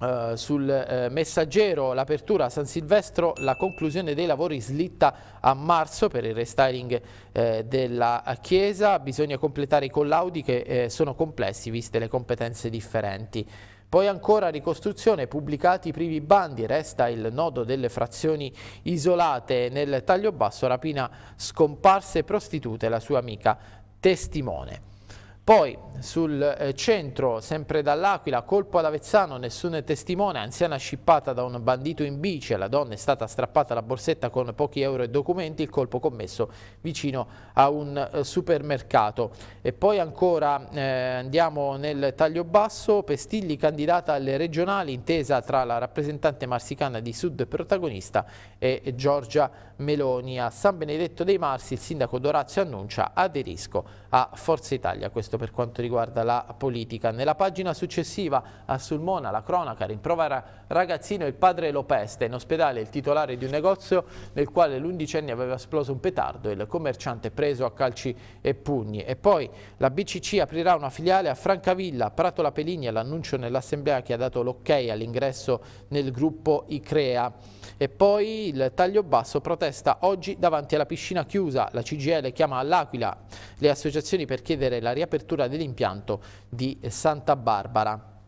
eh, sul uh, messaggero l'apertura a San Silvestro, la conclusione dei lavori slitta a marzo per il restyling uh, della chiesa, bisogna completare i collaudi che sono complessi viste le competenze differenti. Poi ancora ricostruzione, pubblicati i primi bandi, resta il nodo delle frazioni isolate nel taglio basso, rapina scomparse prostitute, la sua amica testimone. Poi sul eh, centro, sempre dall'Aquila, colpo ad Avezzano, nessun testimone, anziana scippata da un bandito in bici, alla donna è stata strappata la borsetta con pochi euro e documenti, il colpo commesso vicino a un eh, supermercato. E poi ancora eh, andiamo nel taglio basso, Pestilli candidata alle regionali, intesa tra la rappresentante marsicana di Sud protagonista e Giorgia Meloni. A San Benedetto dei Marsi il sindaco Dorazio annuncia aderisco a Forza Italia, questo per quanto riguarda la politica. Nella pagina successiva a Sulmona la cronaca rimprovera ragazzino il padre Lopeste, in ospedale il titolare di un negozio nel quale l'undicenne aveva esploso un petardo e il commerciante preso a calci e pugni. E poi la BCC aprirà una filiale a Francavilla, Prato La all'annuncio nell'assemblea che ha dato l'ok ok all'ingresso nel gruppo ICREA. E poi il taglio basso protesta oggi davanti alla piscina chiusa. La CGL chiama all'Aquila le associazioni per chiedere la riapertura dell'impianto di Santa Barbara.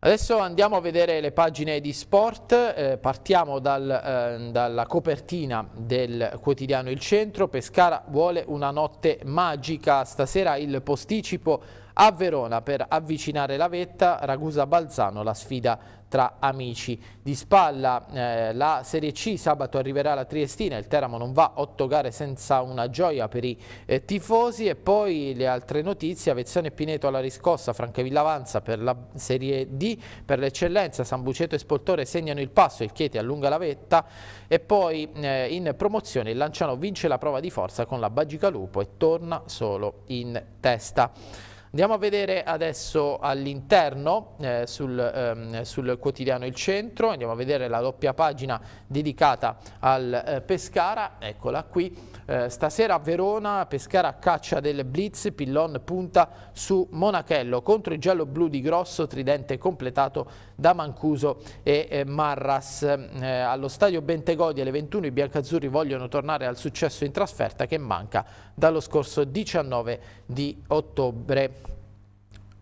Adesso andiamo a vedere le pagine di sport, eh, partiamo dal, eh, dalla copertina del quotidiano Il Centro, Pescara vuole una notte magica, stasera il posticipo a Verona per avvicinare la vetta Ragusa-Balzano, la sfida tra amici. Di spalla eh, la Serie C, sabato arriverà la Triestina, il Teramo non va otto gare senza una gioia per i eh, tifosi e poi le altre notizie, Avezzano e Pineto alla riscossa, Francavilla avanza per la Serie D, per l'eccellenza San Buceto e Spoltore segnano il passo, il Chieti allunga la vetta e poi eh, in promozione il Lanciano vince la prova di forza con la Bagica Lupo e torna solo in testa. Andiamo a vedere adesso all'interno eh, sul, ehm, sul, quotidiano Il Centro, andiamo a vedere la doppia pagina dedicata al eh, Pescara, eccola qui, eh, stasera a Verona, Pescara caccia del blitz, Pillon punta su Monachello contro il giallo-blu di Grosso, tridente completato da Mancuso e eh, Marras. Eh, allo stadio Bentegodi alle 21 i biancazzurri vogliono tornare al successo in trasferta che manca dallo scorso 19 di ottobre.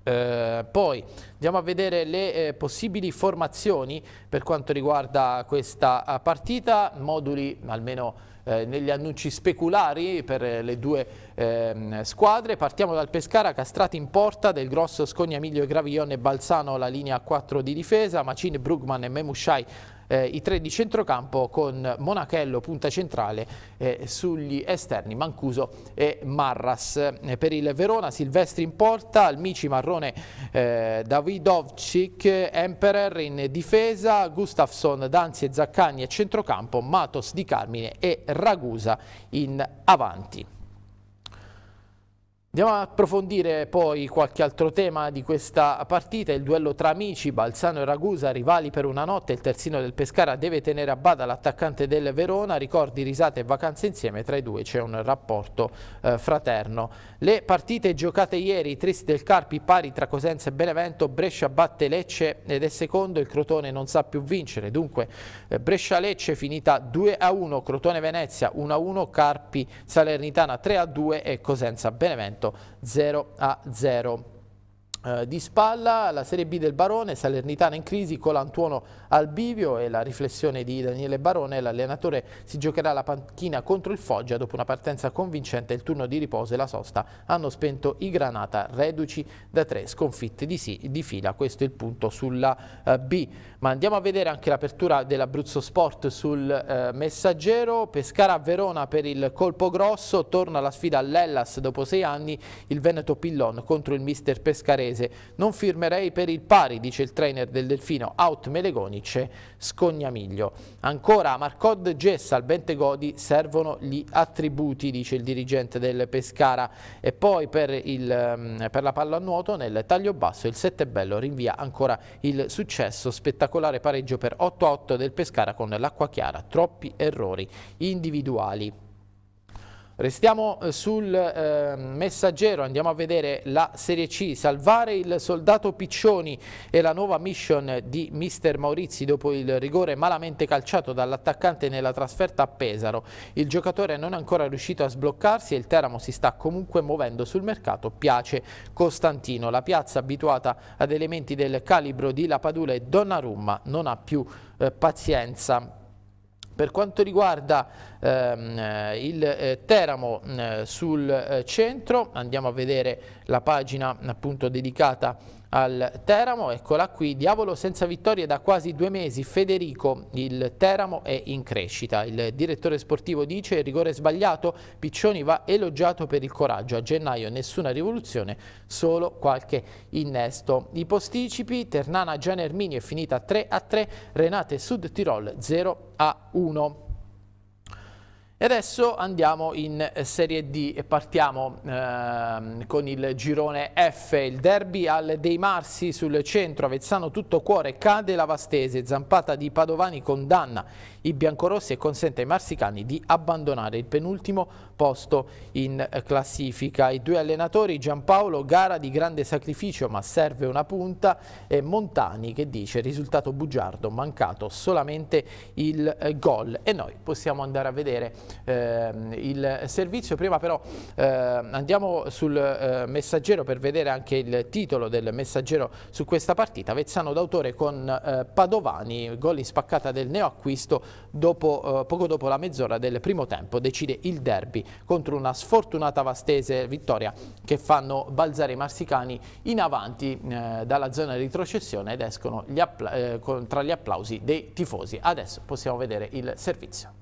Eh, poi andiamo a vedere le eh, possibili formazioni per quanto riguarda questa eh, partita, moduli almeno eh, negli annunci speculari per le due ehm, squadre. Partiamo dal Pescara, Castrati in porta, Del Grosso, Emilio e Gravione, Balzano la linea 4 di difesa, Macini, Brugman e Memushai eh, i tre di centrocampo con Monachello punta centrale eh, sugli esterni Mancuso e Marras. Eh, per il Verona Silvestri in porta, Almici Marrone eh, Davidovcic, Emperer in difesa, Gustafsson, Danzi e Zaccagni a centrocampo, Matos Di Carmine e Ragusa in avanti. Andiamo a approfondire poi qualche altro tema di questa partita, il duello tra amici, Balzano e Ragusa, rivali per una notte, il terzino del Pescara deve tenere a bada l'attaccante del Verona, ricordi, risate e vacanze insieme, tra i due c'è un rapporto eh, fraterno. Le partite giocate ieri, Tristi del Carpi pari tra Cosenza e Benevento, Brescia batte Lecce ed è secondo, il Crotone non sa più vincere, dunque eh, Brescia-Lecce finita 2-1, Crotone-Venezia 1-1, Carpi-Salernitana 3-2 e Cosenza-Benevento. 0 a 0. Eh, di spalla, la Serie B del Barone, Salernitana in crisi, con l'Antuono al bivio e la riflessione di Daniele Barone, l'allenatore si giocherà la panchina contro il Foggia dopo una partenza convincente, il turno di riposo e la sosta hanno spento i Granata, reduci da tre sconfitte di, sì, di fila, questo è il punto sulla eh, B. Ma andiamo a vedere anche l'apertura dell'Abruzzo Sport sul eh, Messaggero, Pescara a Verona per il colpo grosso, torna la sfida all'Ellas dopo sei anni, il Veneto Pillon contro il mister Pescarese paese. Non firmerei per il pari, dice il trainer del Delfino, out Melegonice, Scognamiglio. Ancora Marcod Gessa al Bente Godi, servono gli attributi, dice il dirigente del Pescara. E poi per, il, ehm, per la pallanuoto nel taglio basso il bello rinvia ancora il successo spettacolare pareggio per 8-8 del Pescara con l'acqua chiara. Troppi errori individuali. Restiamo eh, sul eh, messaggero, andiamo a vedere la Serie C, salvare il soldato Piccioni e la nuova mission di mister Maurizi dopo il rigore malamente calciato dall'attaccante nella trasferta a Pesaro. Il giocatore non è ancora riuscito a sbloccarsi e il Teramo si sta comunque muovendo sul mercato, piace Costantino. La piazza abituata ad elementi del calibro di La Padula e Donnarumma non ha più eh, pazienza per quanto riguarda ehm, eh, il eh, Teramo eh, sul eh, centro, andiamo a vedere la pagina appunto dedicata al Teramo, eccola qui, diavolo senza vittorie da quasi due mesi, Federico, il Teramo è in crescita, il direttore sportivo dice il rigore sbagliato, Piccioni va elogiato per il coraggio, a gennaio nessuna rivoluzione, solo qualche innesto. I posticipi, Ternana Gian Erminio è finita 3 a 3, Renate Sud Tirol 0 a 1. E adesso andiamo in eh, Serie D e partiamo eh, con il girone F, il derby al Dei Marsi sul centro, Avezzano tutto cuore, cade la Vastese, zampata di Padovani condanna i biancorossi e consente ai marsicani di abbandonare il penultimo posto in eh, classifica. I due allenatori, Giampaolo, gara di grande sacrificio ma serve una punta e Montani che dice risultato bugiardo, mancato solamente il eh, gol. E noi possiamo andare a vedere eh, il servizio, prima però eh, andiamo sul eh, messaggero per vedere anche il titolo del messaggero su questa partita. Vezzano d'autore con eh, Padovani, gol in spaccata del neoacquisto dopo, eh, poco dopo la mezz'ora del primo tempo decide il derby contro una sfortunata Vastese vittoria che fanno balzare i marsicani in avanti eh, dalla zona di retrocessione ed escono gli eh, tra gli applausi dei tifosi. Adesso possiamo vedere il servizio.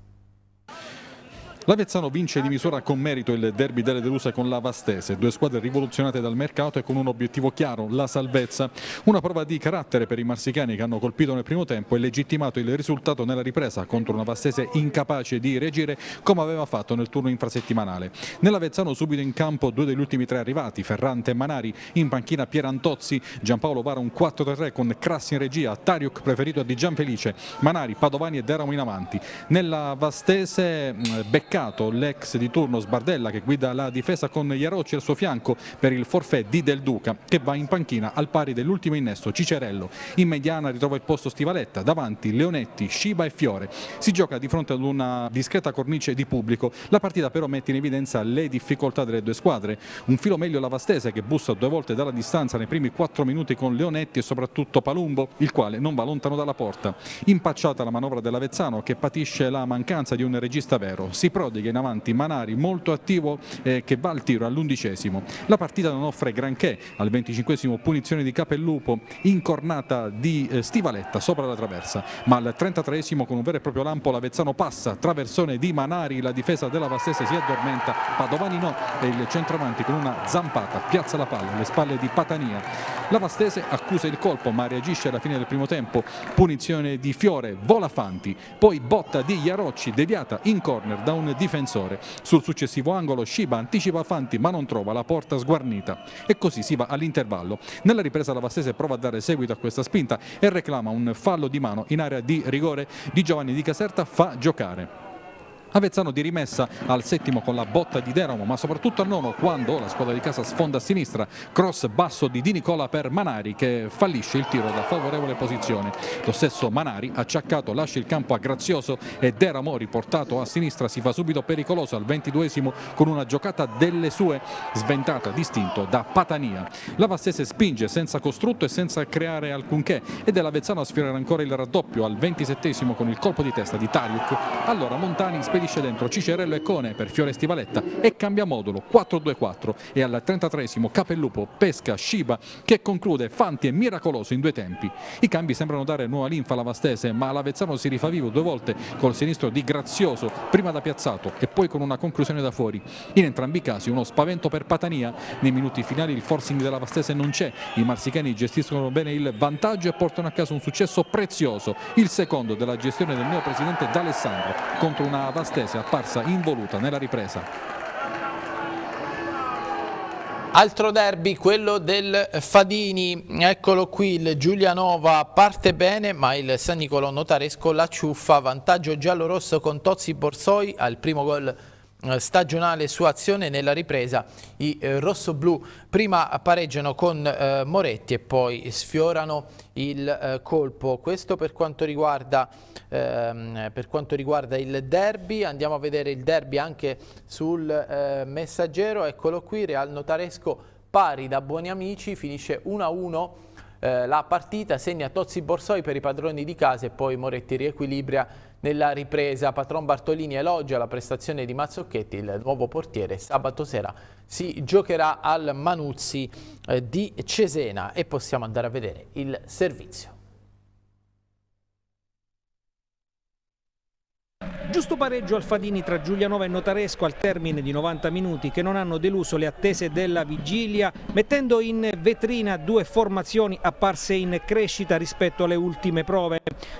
L'Avezzano vince di misura con merito il derby delle Deluse con la Vastese, due squadre rivoluzionate dal mercato e con un obiettivo chiaro, la salvezza. Una prova di carattere per i marsicani che hanno colpito nel primo tempo e legittimato il risultato nella ripresa contro una Vastese incapace di reagire come aveva fatto nel turno infrasettimanale. Nell'Avezzano subito in campo due degli ultimi tre arrivati, Ferrante e Manari, in panchina Pierantozzi, Giampaolo Vara un 4-3 con Crassi in regia, Tariuk preferito a Di Gianfelice, Manari, Padovani e Deramo in avanti. Nella Vastese mm, Beccato beccato l'ex di turno Sbardella che guida la difesa con Iarocci al suo fianco per il forfè di Del Duca che va in panchina al pari dell'ultimo innesto Cicerello. In mediana ritrova il posto Stivaletta, davanti Leonetti, Sciba e Fiore. Si gioca di fronte ad una discreta cornice di pubblico. La partita però mette in evidenza le difficoltà delle due squadre. Un filo meglio la Vastese che bussa due volte dalla distanza nei primi quattro minuti con Leonetti e soprattutto Palumbo, il quale non va lontano dalla porta. Impacciata la manovra dell'Avezzano che patisce la mancanza di un regista vero. Si Prodiga in avanti Manari molto attivo eh, che va al tiro all'undicesimo. La partita non offre granché, al venticinquesimo punizione di Capellupo, incornata di eh, Stivaletta sopra la traversa, ma al trentatreesimo con un vero e proprio lampo l'Avezzano passa, traversone di Manari, la difesa della Vastese si addormenta, Padovani no e il centravanti con una zampata piazza la palla alle spalle di Patania. La Vastese accusa il colpo ma reagisce alla fine del primo tempo, punizione di Fiore, vola Fanti, poi botta di Iarocci deviata in corner da un difensore. Sul successivo angolo Shiba anticipa Fanti ma non trova la porta sguarnita e così si va all'intervallo. Nella ripresa la Vastese prova a dare seguito a questa spinta e reclama un fallo di mano in area di rigore di Giovanni di Caserta fa giocare. Avezzano di rimessa al settimo con la botta di Deramo ma soprattutto al nono quando la squadra di casa sfonda a sinistra cross basso di Di Nicola per Manari che fallisce il tiro da favorevole posizione lo stesso Manari acciaccato lascia il campo a Grazioso e Deramo riportato a sinistra si fa subito pericoloso al ventiduesimo con una giocata delle sue sventata distinto da Patania la Vastese spinge senza costrutto e senza creare alcunché ed è l'Avezzano a sfiorare ancora il raddoppio al ventisettesimo con il colpo di testa di Tariuk allora Montani spedisce spedisce dentro Cicerello e Cone per Fiore Stivaletta e cambia modulo 4-2-4 e al 33 esimo Capellupo pesca Sciba che conclude Fanti e Miracoloso in due tempi. I cambi sembrano dare nuova linfa alla Vastese ma l'Avezzano si rifà vivo due volte col sinistro di Grazioso prima da piazzato e poi con una conclusione da fuori. In entrambi i casi uno spavento per Patania, nei minuti finali il forcing della Vastese non c'è, i marsicani gestiscono bene il vantaggio e portano a casa un successo prezioso, il secondo della gestione del neo presidente D'Alessandro contro una Vastese Anastasi apparsa involuta nella ripresa. Altro derby, quello del Fadini, eccolo qui il Giulianova parte bene ma il San Nicolò Notaresco la ciuffa, vantaggio giallo-rosso con Tozzi Borsoi al primo gol eh, stagionale su azione nella ripresa i eh, rossoblù prima pareggiano con eh, Moretti e poi sfiorano il eh, colpo questo per quanto, riguarda, ehm, per quanto riguarda il derby andiamo a vedere il derby anche sul eh, messaggero eccolo qui Real Notaresco pari da buoni amici finisce 1-1 eh, la partita segna Tozzi Borsoi per i padroni di casa e poi Moretti riequilibra nella ripresa Patron Bartolini elogia la prestazione di Mazzocchetti, il nuovo portiere sabato sera si giocherà al Manuzzi eh, di Cesena e possiamo andare a vedere il servizio. Giusto pareggio Alfadini tra Giulianova e Notaresco al termine di 90 minuti che non hanno deluso le attese della vigilia, mettendo in vetrina due formazioni apparse in crescita rispetto alle ultime prove.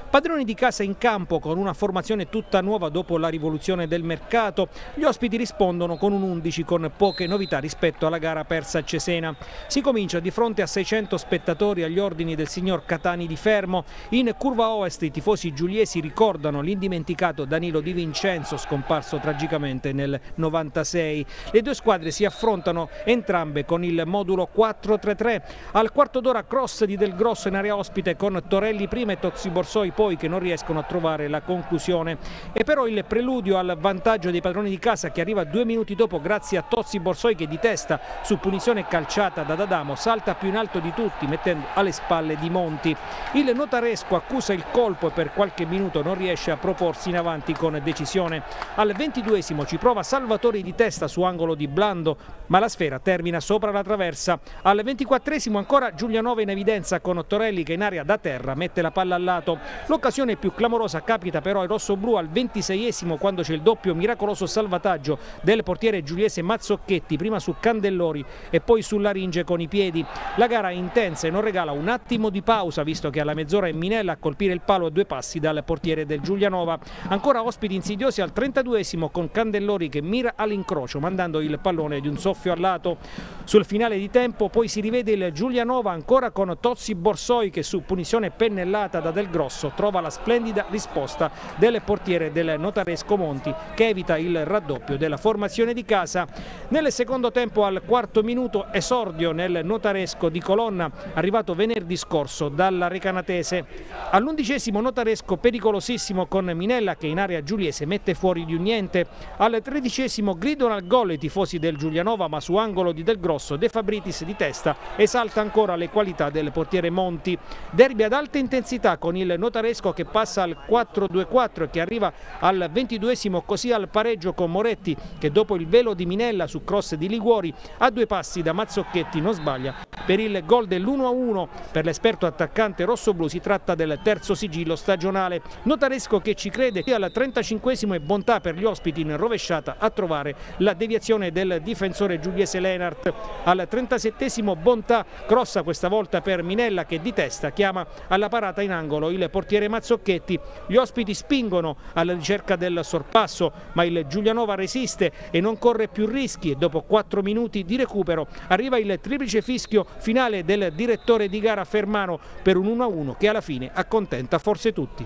Padroni di casa in campo con una formazione tutta nuova dopo la rivoluzione del mercato, gli ospiti rispondono con un 11 con poche novità rispetto alla gara persa a Cesena. Si comincia di fronte a 600 spettatori agli ordini del signor Catani di Fermo. In curva ovest i tifosi giuliesi ricordano l'indimenticato Danilo Carlo Di Vincenzo scomparso tragicamente nel 96. Le due squadre si affrontano entrambe con il modulo 4-3-3. Al quarto d'ora cross di Del Grosso in area ospite con Torelli prima e Tozzi Borsoi poi che non riescono a trovare la conclusione. E però il preludio al vantaggio dei padroni di casa che arriva due minuti dopo grazie a Tozzi Borsoi che di testa su punizione calciata da D'Adamo salta più in alto di tutti mettendo alle spalle di Monti. Il notaresco accusa il colpo e per qualche minuto non riesce a proporsi in avanti con con decisione. Al ventiduesimo ci prova Salvatori di testa su angolo di Blando, ma la sfera termina sopra la traversa. Al ventiquattresimo ancora Giulianova in evidenza con Torelli che in aria da terra mette la palla al lato. L'occasione più clamorosa capita però ai rossoblu al ventiseiesimo quando c'è il doppio miracoloso salvataggio del portiere giuliese Mazzocchetti, prima su Candellori e poi sulla ringe con i piedi. La gara è intensa e non regala un attimo di pausa visto che alla mezz'ora è Minella a colpire il palo a due passi dal portiere del Giulianova. Ancora ospiti insidiosi al 32esimo con Candellori che mira all'incrocio mandando il pallone di un soffio al lato. Sul finale di tempo poi si rivede il Giulianova ancora con Tozzi Borsoi che su punizione pennellata da Del Grosso trova la splendida risposta del portiere del notaresco Monti che evita il raddoppio della formazione di casa. Nel secondo tempo al quarto minuto esordio nel notaresco di Colonna arrivato venerdì scorso dalla Recanatese. All'undicesimo notaresco pericolosissimo con Minella che in area l'area giuliese mette fuori di un niente. Al tredicesimo gridano al gol i tifosi del Giulianova ma su angolo di Del Grosso De Fabritis di testa esalta ancora le qualità del portiere Monti. Derby ad alta intensità con il notaresco che passa al 4-2-4 e che arriva al ventiduesimo così al pareggio con Moretti che dopo il velo di Minella su cross di Liguori a due passi da Mazzocchetti non sbaglia per il gol dell'1-1 per l'esperto attaccante rossoblu si tratta del terzo sigillo stagionale notaresco che ci crede al 30 35 e Bontà per gli ospiti in rovesciata a trovare la deviazione del difensore giuliese Lenart. Al 37 Bontà crossa questa volta per Minella che di testa chiama alla parata in angolo il portiere Mazzocchetti. Gli ospiti spingono alla ricerca del sorpasso ma il Giulianova resiste e non corre più rischi e dopo 4 minuti di recupero arriva il triplice fischio finale del direttore di gara Fermano per un 1-1 che alla fine accontenta forse tutti.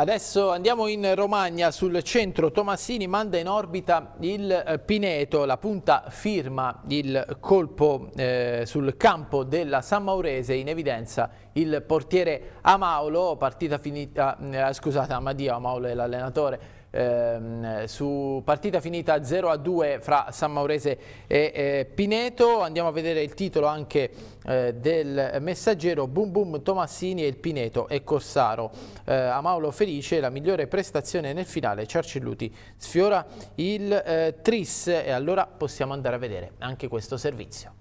Adesso andiamo in Romagna, sul centro Tomassini manda in orbita il eh, Pineto, la punta firma il colpo eh, sul campo della San Maurese, in evidenza il portiere Amaulo, partita finita, eh, scusate Amadio Amaulo è l'allenatore, ehm, su partita finita 0 a 2 fra San Maurese e eh, Pineto. Andiamo a vedere il titolo anche eh, del messaggero Boom Boom Tomassini e il Pineto e Corsaro. Eh, Amaulo Felice la migliore prestazione nel finale. Ciarcelluti sfiora il eh, Tris e allora possiamo andare a vedere anche questo servizio.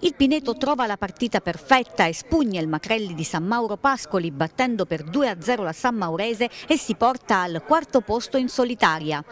Il Pineto trova la partita perfetta e spugna il Macrelli di San Mauro Pascoli battendo per 2-0 la San Maurese e si porta al quarto posto in solitaria.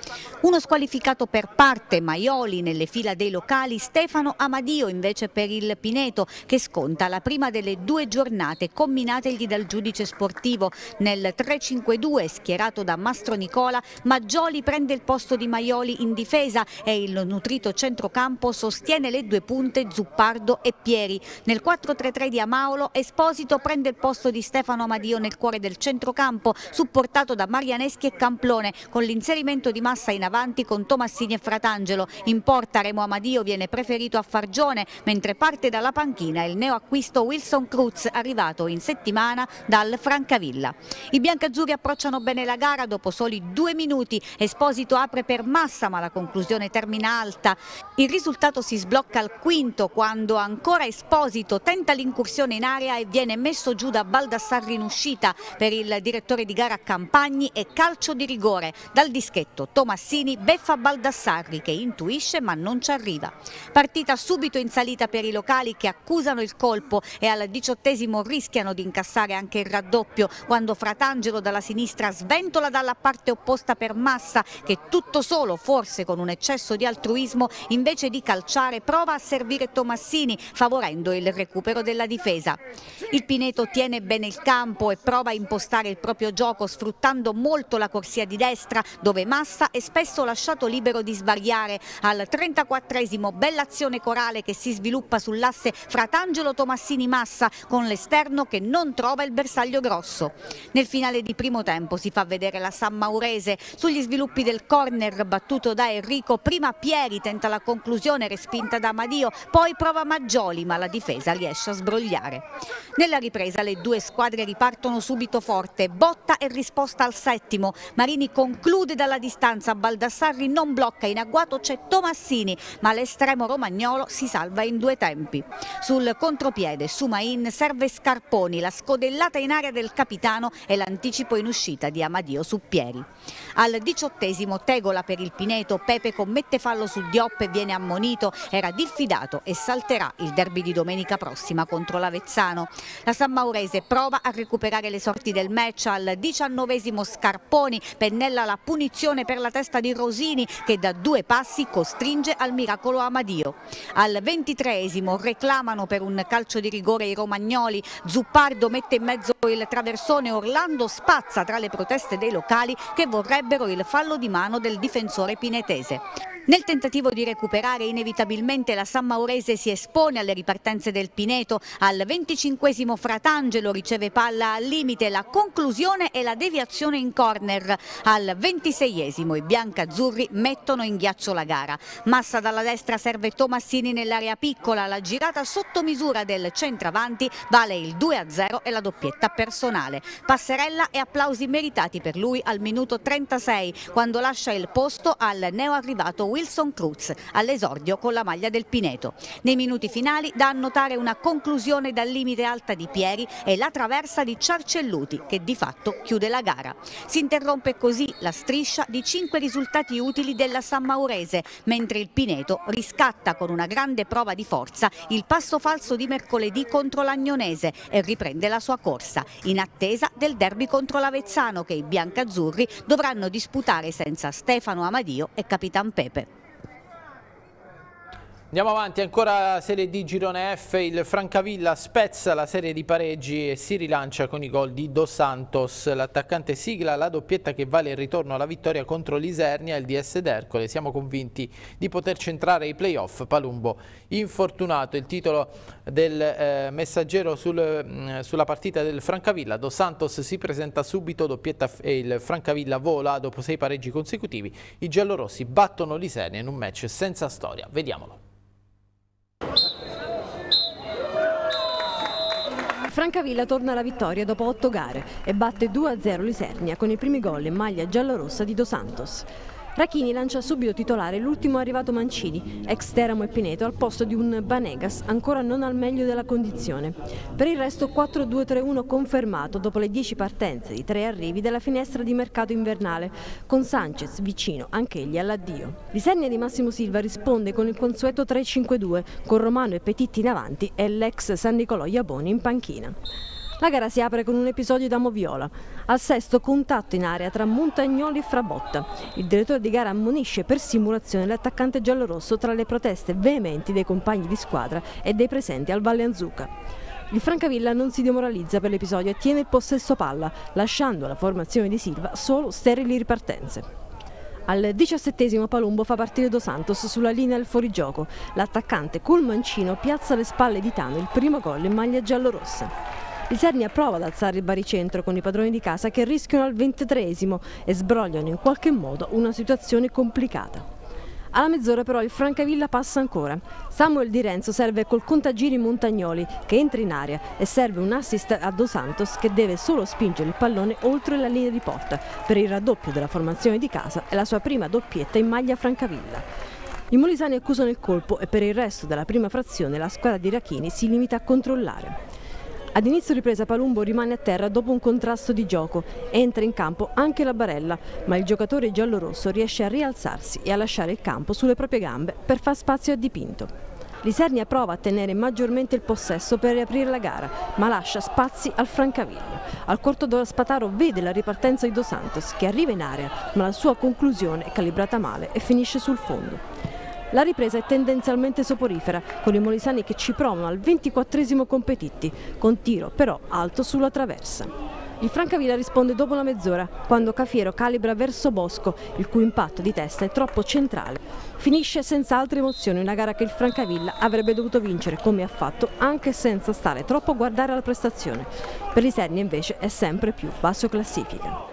Uno squalificato per parte, Maioli nelle fila dei locali, Stefano Amadio invece per il Pineto che sconta la prima delle due giornate combinategli dal giudice sportivo. Nel 3-5-2 schierato da Mastro Nicola, Maggioli prende il posto di Maioli in difesa e il nutrito centrocampo sostiene le due punte Zuppardo Gattuso e Pieri. Nel 4-3-3 di Amaolo Esposito prende il posto di Stefano Amadio nel cuore del centrocampo supportato da Marianeschi e Camplone con l'inserimento di Massa in avanti con Tomassini e Fratangelo. In porta Remo Amadio viene preferito a Fargione mentre parte dalla panchina il neoacquisto Wilson Cruz arrivato in settimana dal Francavilla. I biancazzurri approcciano bene la gara dopo soli due minuti. Esposito apre per Massa ma la conclusione termina alta. Il risultato si sblocca al quinto quando a ancora Esposito tenta l'incursione in area e viene messo giù da Baldassarri in uscita per il direttore di gara Campagni e calcio di rigore. Dal dischetto Tomassini beffa Baldassarri che intuisce ma non ci arriva. Partita subito in salita per i locali che accusano il colpo e al diciottesimo rischiano di incassare anche il raddoppio quando Fratangelo dalla sinistra sventola dalla parte opposta per Massa che tutto solo, forse con un eccesso di altruismo, invece di calciare prova a servire Tomassini Mancini favorendo il recupero della difesa. Il Pineto tiene bene il campo e prova a impostare il proprio gioco sfruttando molto la corsia di destra dove Massa è spesso lasciato libero di svariare. Al 34esimo bella azione corale che si sviluppa sull'asse Fratangelo Tomassini-Massa con l'esterno che non trova il bersaglio grosso. Nel finale di primo tempo si fa vedere la San Maurese sugli sviluppi del corner battuto da Enrico. Prima Pieri tenta la conclusione respinta da Madio, poi prova Maggio fagioli ma la difesa riesce a sbrogliare. Nella ripresa le due squadre ripartono subito forte, botta e risposta al settimo, Marini conclude dalla distanza, Baldassarri non blocca, in agguato c'è Tomassini ma l'estremo romagnolo si salva in due tempi. Sul contropiede Sumain serve Scarponi, la scodellata in aria del capitano e l'anticipo in uscita di Amadio Suppieri. Al diciottesimo Tegola per il Pineto, Pepe commette fallo su Diop e viene ammonito, era diffidato e salterà il derby di domenica prossima contro l'Avezzano. La San Maurese prova a recuperare le sorti del match al diciannovesimo Scarponi, pennella la punizione per la testa di Rosini che da due passi costringe al miracolo Amadio. Al ventitreesimo reclamano per un calcio di rigore i romagnoli, Zuppardo mette in mezzo il traversone, Orlando spazza tra le proteste dei locali che vorrebbero ebbero il fallo di mano del difensore pinetese. Nel tentativo di recuperare inevitabilmente la San Maurese si espone alle ripartenze del Pineto, al 25 Fratangelo riceve palla al limite, la conclusione e la deviazione in corner, al 26 i biancazzurri mettono in ghiaccio la gara. Massa dalla destra serve Tomassini nell'area piccola, la girata sotto misura del centravanti vale il 2-0 e la doppietta personale. Passerella e applausi meritati per lui al minuto 30 1986, quando lascia il posto al neoarrivato Wilson Cruz, all'esordio con la maglia del Pineto. Nei minuti finali da annotare una conclusione dal limite alta di Pieri e la traversa di Ciarcelluti, che di fatto chiude la gara. Si interrompe così la striscia di 5 risultati utili della San Maurese, mentre il Pineto riscatta con una grande prova di forza il passo falso di mercoledì contro l'Agnonese e riprende la sua corsa, in attesa del derby contro l'Avezzano che i biancazzurri dovranno potranno disputare senza Stefano Amadio e Capitan Pepe. Andiamo avanti, ancora Serie di Girone F, il Francavilla spezza la serie di pareggi e si rilancia con i gol di Dos Santos, l'attaccante sigla la doppietta che vale il ritorno alla vittoria contro l'Isernia e il DS d'Ercole, siamo convinti di poter centrare i playoff, Palumbo infortunato, il titolo del eh, messaggero sul, mm, sulla partita del Francavilla. Dos Santos si presenta subito, doppietta e il Francavilla vola dopo sei pareggi consecutivi. I giallorossi battono l'Isenia in un match senza storia. Vediamolo. Francavilla torna alla vittoria dopo otto gare e batte 2-0 l'Isernia con i primi gol in maglia giallorossa di Dos Santos. Rachini lancia subito titolare l'ultimo arrivato Mancini, ex Teramo e Pineto, al posto di un Banegas, ancora non al meglio della condizione. Per il resto 4-2-3-1 confermato dopo le 10 partenze di tre arrivi della finestra di mercato invernale, con Sanchez vicino anch'egli all'addio. L'Isernia di Massimo Silva risponde con il consueto 3-5-2, con Romano e Petitti in avanti e l'ex San Nicolò Iaboni in panchina. La gara si apre con un episodio da Moviola. Al sesto contatto in area tra Montagnoli e Frabotta. Il direttore di gara ammonisce per simulazione l'attaccante giallorosso tra le proteste veementi dei compagni di squadra e dei presenti al Valle Anzuca. Il Francavilla non si demoralizza per l'episodio e tiene il possesso palla, lasciando alla formazione di Silva solo sterili ripartenze. Al diciassettesimo Palumbo fa partire Dos Santos sulla linea del fuorigioco. L'attaccante col mancino piazza alle spalle di Tano il primo gol in maglia giallorossa. Il Terni prova ad alzare il baricentro con i padroni di casa che rischiano al ventitresimo e sbrogliano in qualche modo una situazione complicata. Alla mezz'ora però il Francavilla passa ancora. Samuel Di Renzo serve col contagiri Montagnoli che entra in area e serve un assist a Dos Santos che deve solo spingere il pallone oltre la linea di porta per il raddoppio della formazione di casa e la sua prima doppietta in maglia Francavilla. I molisani accusano il colpo e per il resto della prima frazione la squadra di Rachini si limita a controllare. Ad inizio ripresa Palumbo rimane a terra dopo un contrasto di gioco. Entra in campo anche la Barella, ma il giocatore giallorosso riesce a rialzarsi e a lasciare il campo sulle proprie gambe per far spazio a Dipinto. Lisernia prova a tenere maggiormente il possesso per riaprire la gara, ma lascia spazi al Francavillo. Al corto d'ora Spataro vede la ripartenza di Dos Santos, che arriva in area, ma la sua conclusione è calibrata male e finisce sul fondo. La ripresa è tendenzialmente soporifera, con i molisani che ci provano al 24 competitti, con tiro però alto sulla traversa. Il Francavilla risponde dopo una mezz'ora, quando Cafiero calibra verso Bosco, il cui impatto di testa è troppo centrale. Finisce senza altre emozioni una gara che il Francavilla avrebbe dovuto vincere, come ha fatto, anche senza stare troppo a guardare la prestazione. Per i Serni invece è sempre più basso classifica.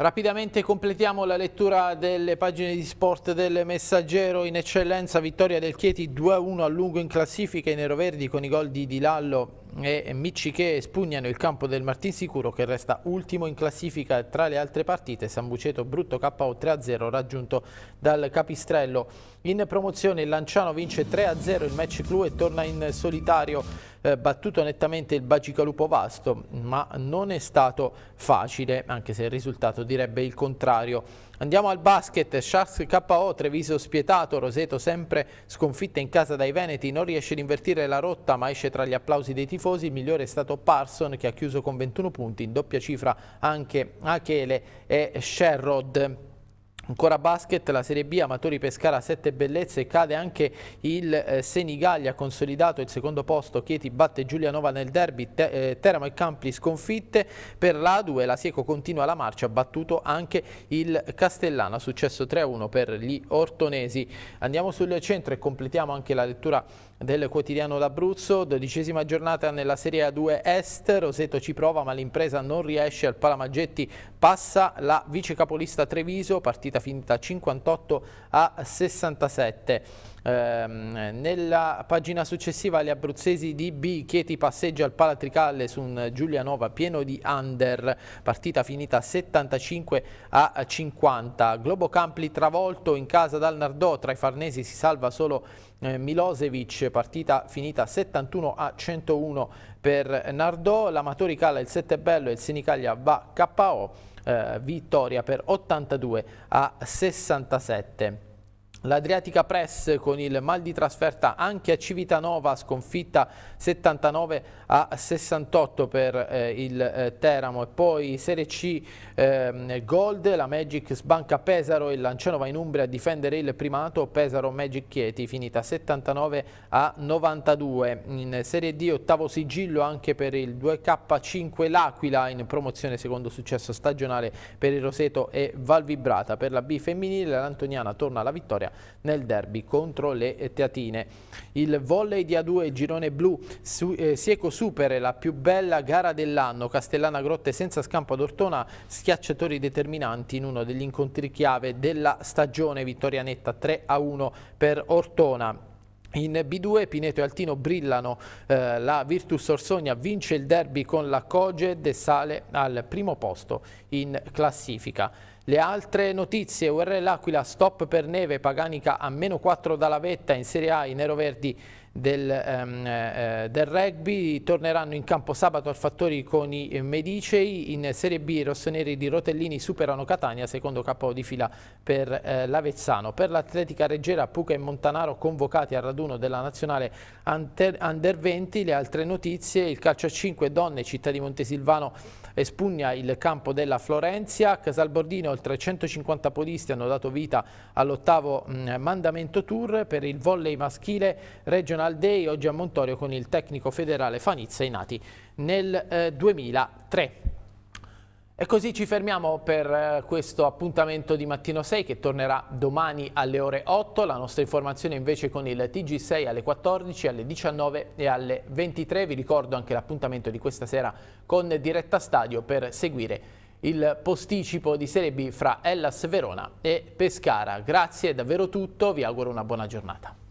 Rapidamente completiamo la lettura delle pagine di sport del Messaggero in eccellenza, vittoria del Chieti 2-1 a lungo in classifica, i neroverdi con i gol di Di Lallo e Micci che spugnano il campo del Martin Sicuro che resta ultimo in classifica tra le altre partite, San Buceto brutto KO 3-0 raggiunto dal Capistrello. In promozione il Lanciano vince 3-0 il match clou e torna in solitario eh, battuto nettamente il Bacicalupo Vasto, ma non è stato facile, anche se il risultato direbbe il contrario. Andiamo al basket, Sharks KO, Treviso spietato, Roseto sempre sconfitta in casa dai Veneti, non riesce ad invertire la rotta ma esce tra gli applausi dei tifosi, il migliore è stato Parson che ha chiuso con 21 punti, in doppia cifra anche Achele e Sherrod. Ancora basket, la Serie B, Amatori Pescara 7 bellezze, cade anche il eh, Senigallia, consolidato il secondo posto, Chieti batte Giulianova nel derby, te, eh, Teramo e Campli sconfitte, per la A2 la Sieco continua la marcia, ha battuto anche il Castellana, successo 3-1 per gli ortonesi. Andiamo sul centro e completiamo anche la lettura del quotidiano d'Abruzzo, dodicesima giornata nella Serie A2 Est, Roseto ci prova ma l'impresa non riesce, al Palamaggetti passa la vicecapolista Treviso, partita finita 58 a 67. Ehm, nella pagina successiva gli abruzzesi di B, Chieti passeggia al Palatricalle su un Giulianova pieno di under, partita finita 75 a 50. Globo Campli travolto in casa dal Nardò, tra i farnesi si salva solo eh, Milosevic, partita finita 71 a 101 per Nardò, l'Amatori cala il 7 bello e il Sinicaglia va KO, eh, vittoria per 82 a 67. L'Adriatica Press con il mal di trasferta anche a Civitanova, sconfitta 79 a 68 per eh, il eh, Teramo e poi Serie C eh, Gold, la Magic sbanca Pesaro, il Lanciano va in Umbria a difendere il primato, Pesaro Magic Chieti finita 79 a 92. In Serie D ottavo sigillo anche per il 2K5 L'Aquila in promozione secondo successo stagionale per il Roseto e Valvibrata. Per la B femminile l'Antoniana torna alla vittoria vittoria nel derby contro le eh, Teatine. Il volley di A2 girone blu, su, eh, Sieco supera la più bella gara dell'anno, Castellana Grotte senza scampo ad Ortona, schiacciatori determinanti in uno degli incontri chiave della stagione, vittoria netta 3 a 1 per Ortona. In B2 Pineto e Altino brillano, eh, la Virtus Orsonia vince il derby con la Coged e sale al primo posto in classifica. Le altre notizie, URL Aquila stop per neve, Paganica a meno 4 dalla vetta in Serie A, i Verdi del, ehm, eh, eh, del, rugby torneranno in campo sabato al Fattori con i Medicei in Serie B i rossoneri di Rotellini superano Catania secondo capo di fila per eh, l'Avezzano per l'Atletica Reggera Puca e Montanaro convocati al raduno della nazionale Under 20 le altre notizie il calcio a 5 donne città di Montesilvano espugna il campo della Florenzia Casalbordino oltre 150 polisti hanno dato vita all'ottavo mm, mandamento tour per il volley maschile regionale al Day, oggi a Montorio con il tecnico federale Fanizza i nati nel eh, 2003. E così ci fermiamo per eh, questo appuntamento di Mattino 6 che tornerà domani alle ore 8. La nostra informazione invece con il TG6 alle 14, alle 19 e alle 23. Vi ricordo anche l'appuntamento di questa sera con Diretta Stadio per seguire il posticipo di Serie B fra Hellas Verona e Pescara. Grazie, davvero tutto. Vi auguro una buona giornata.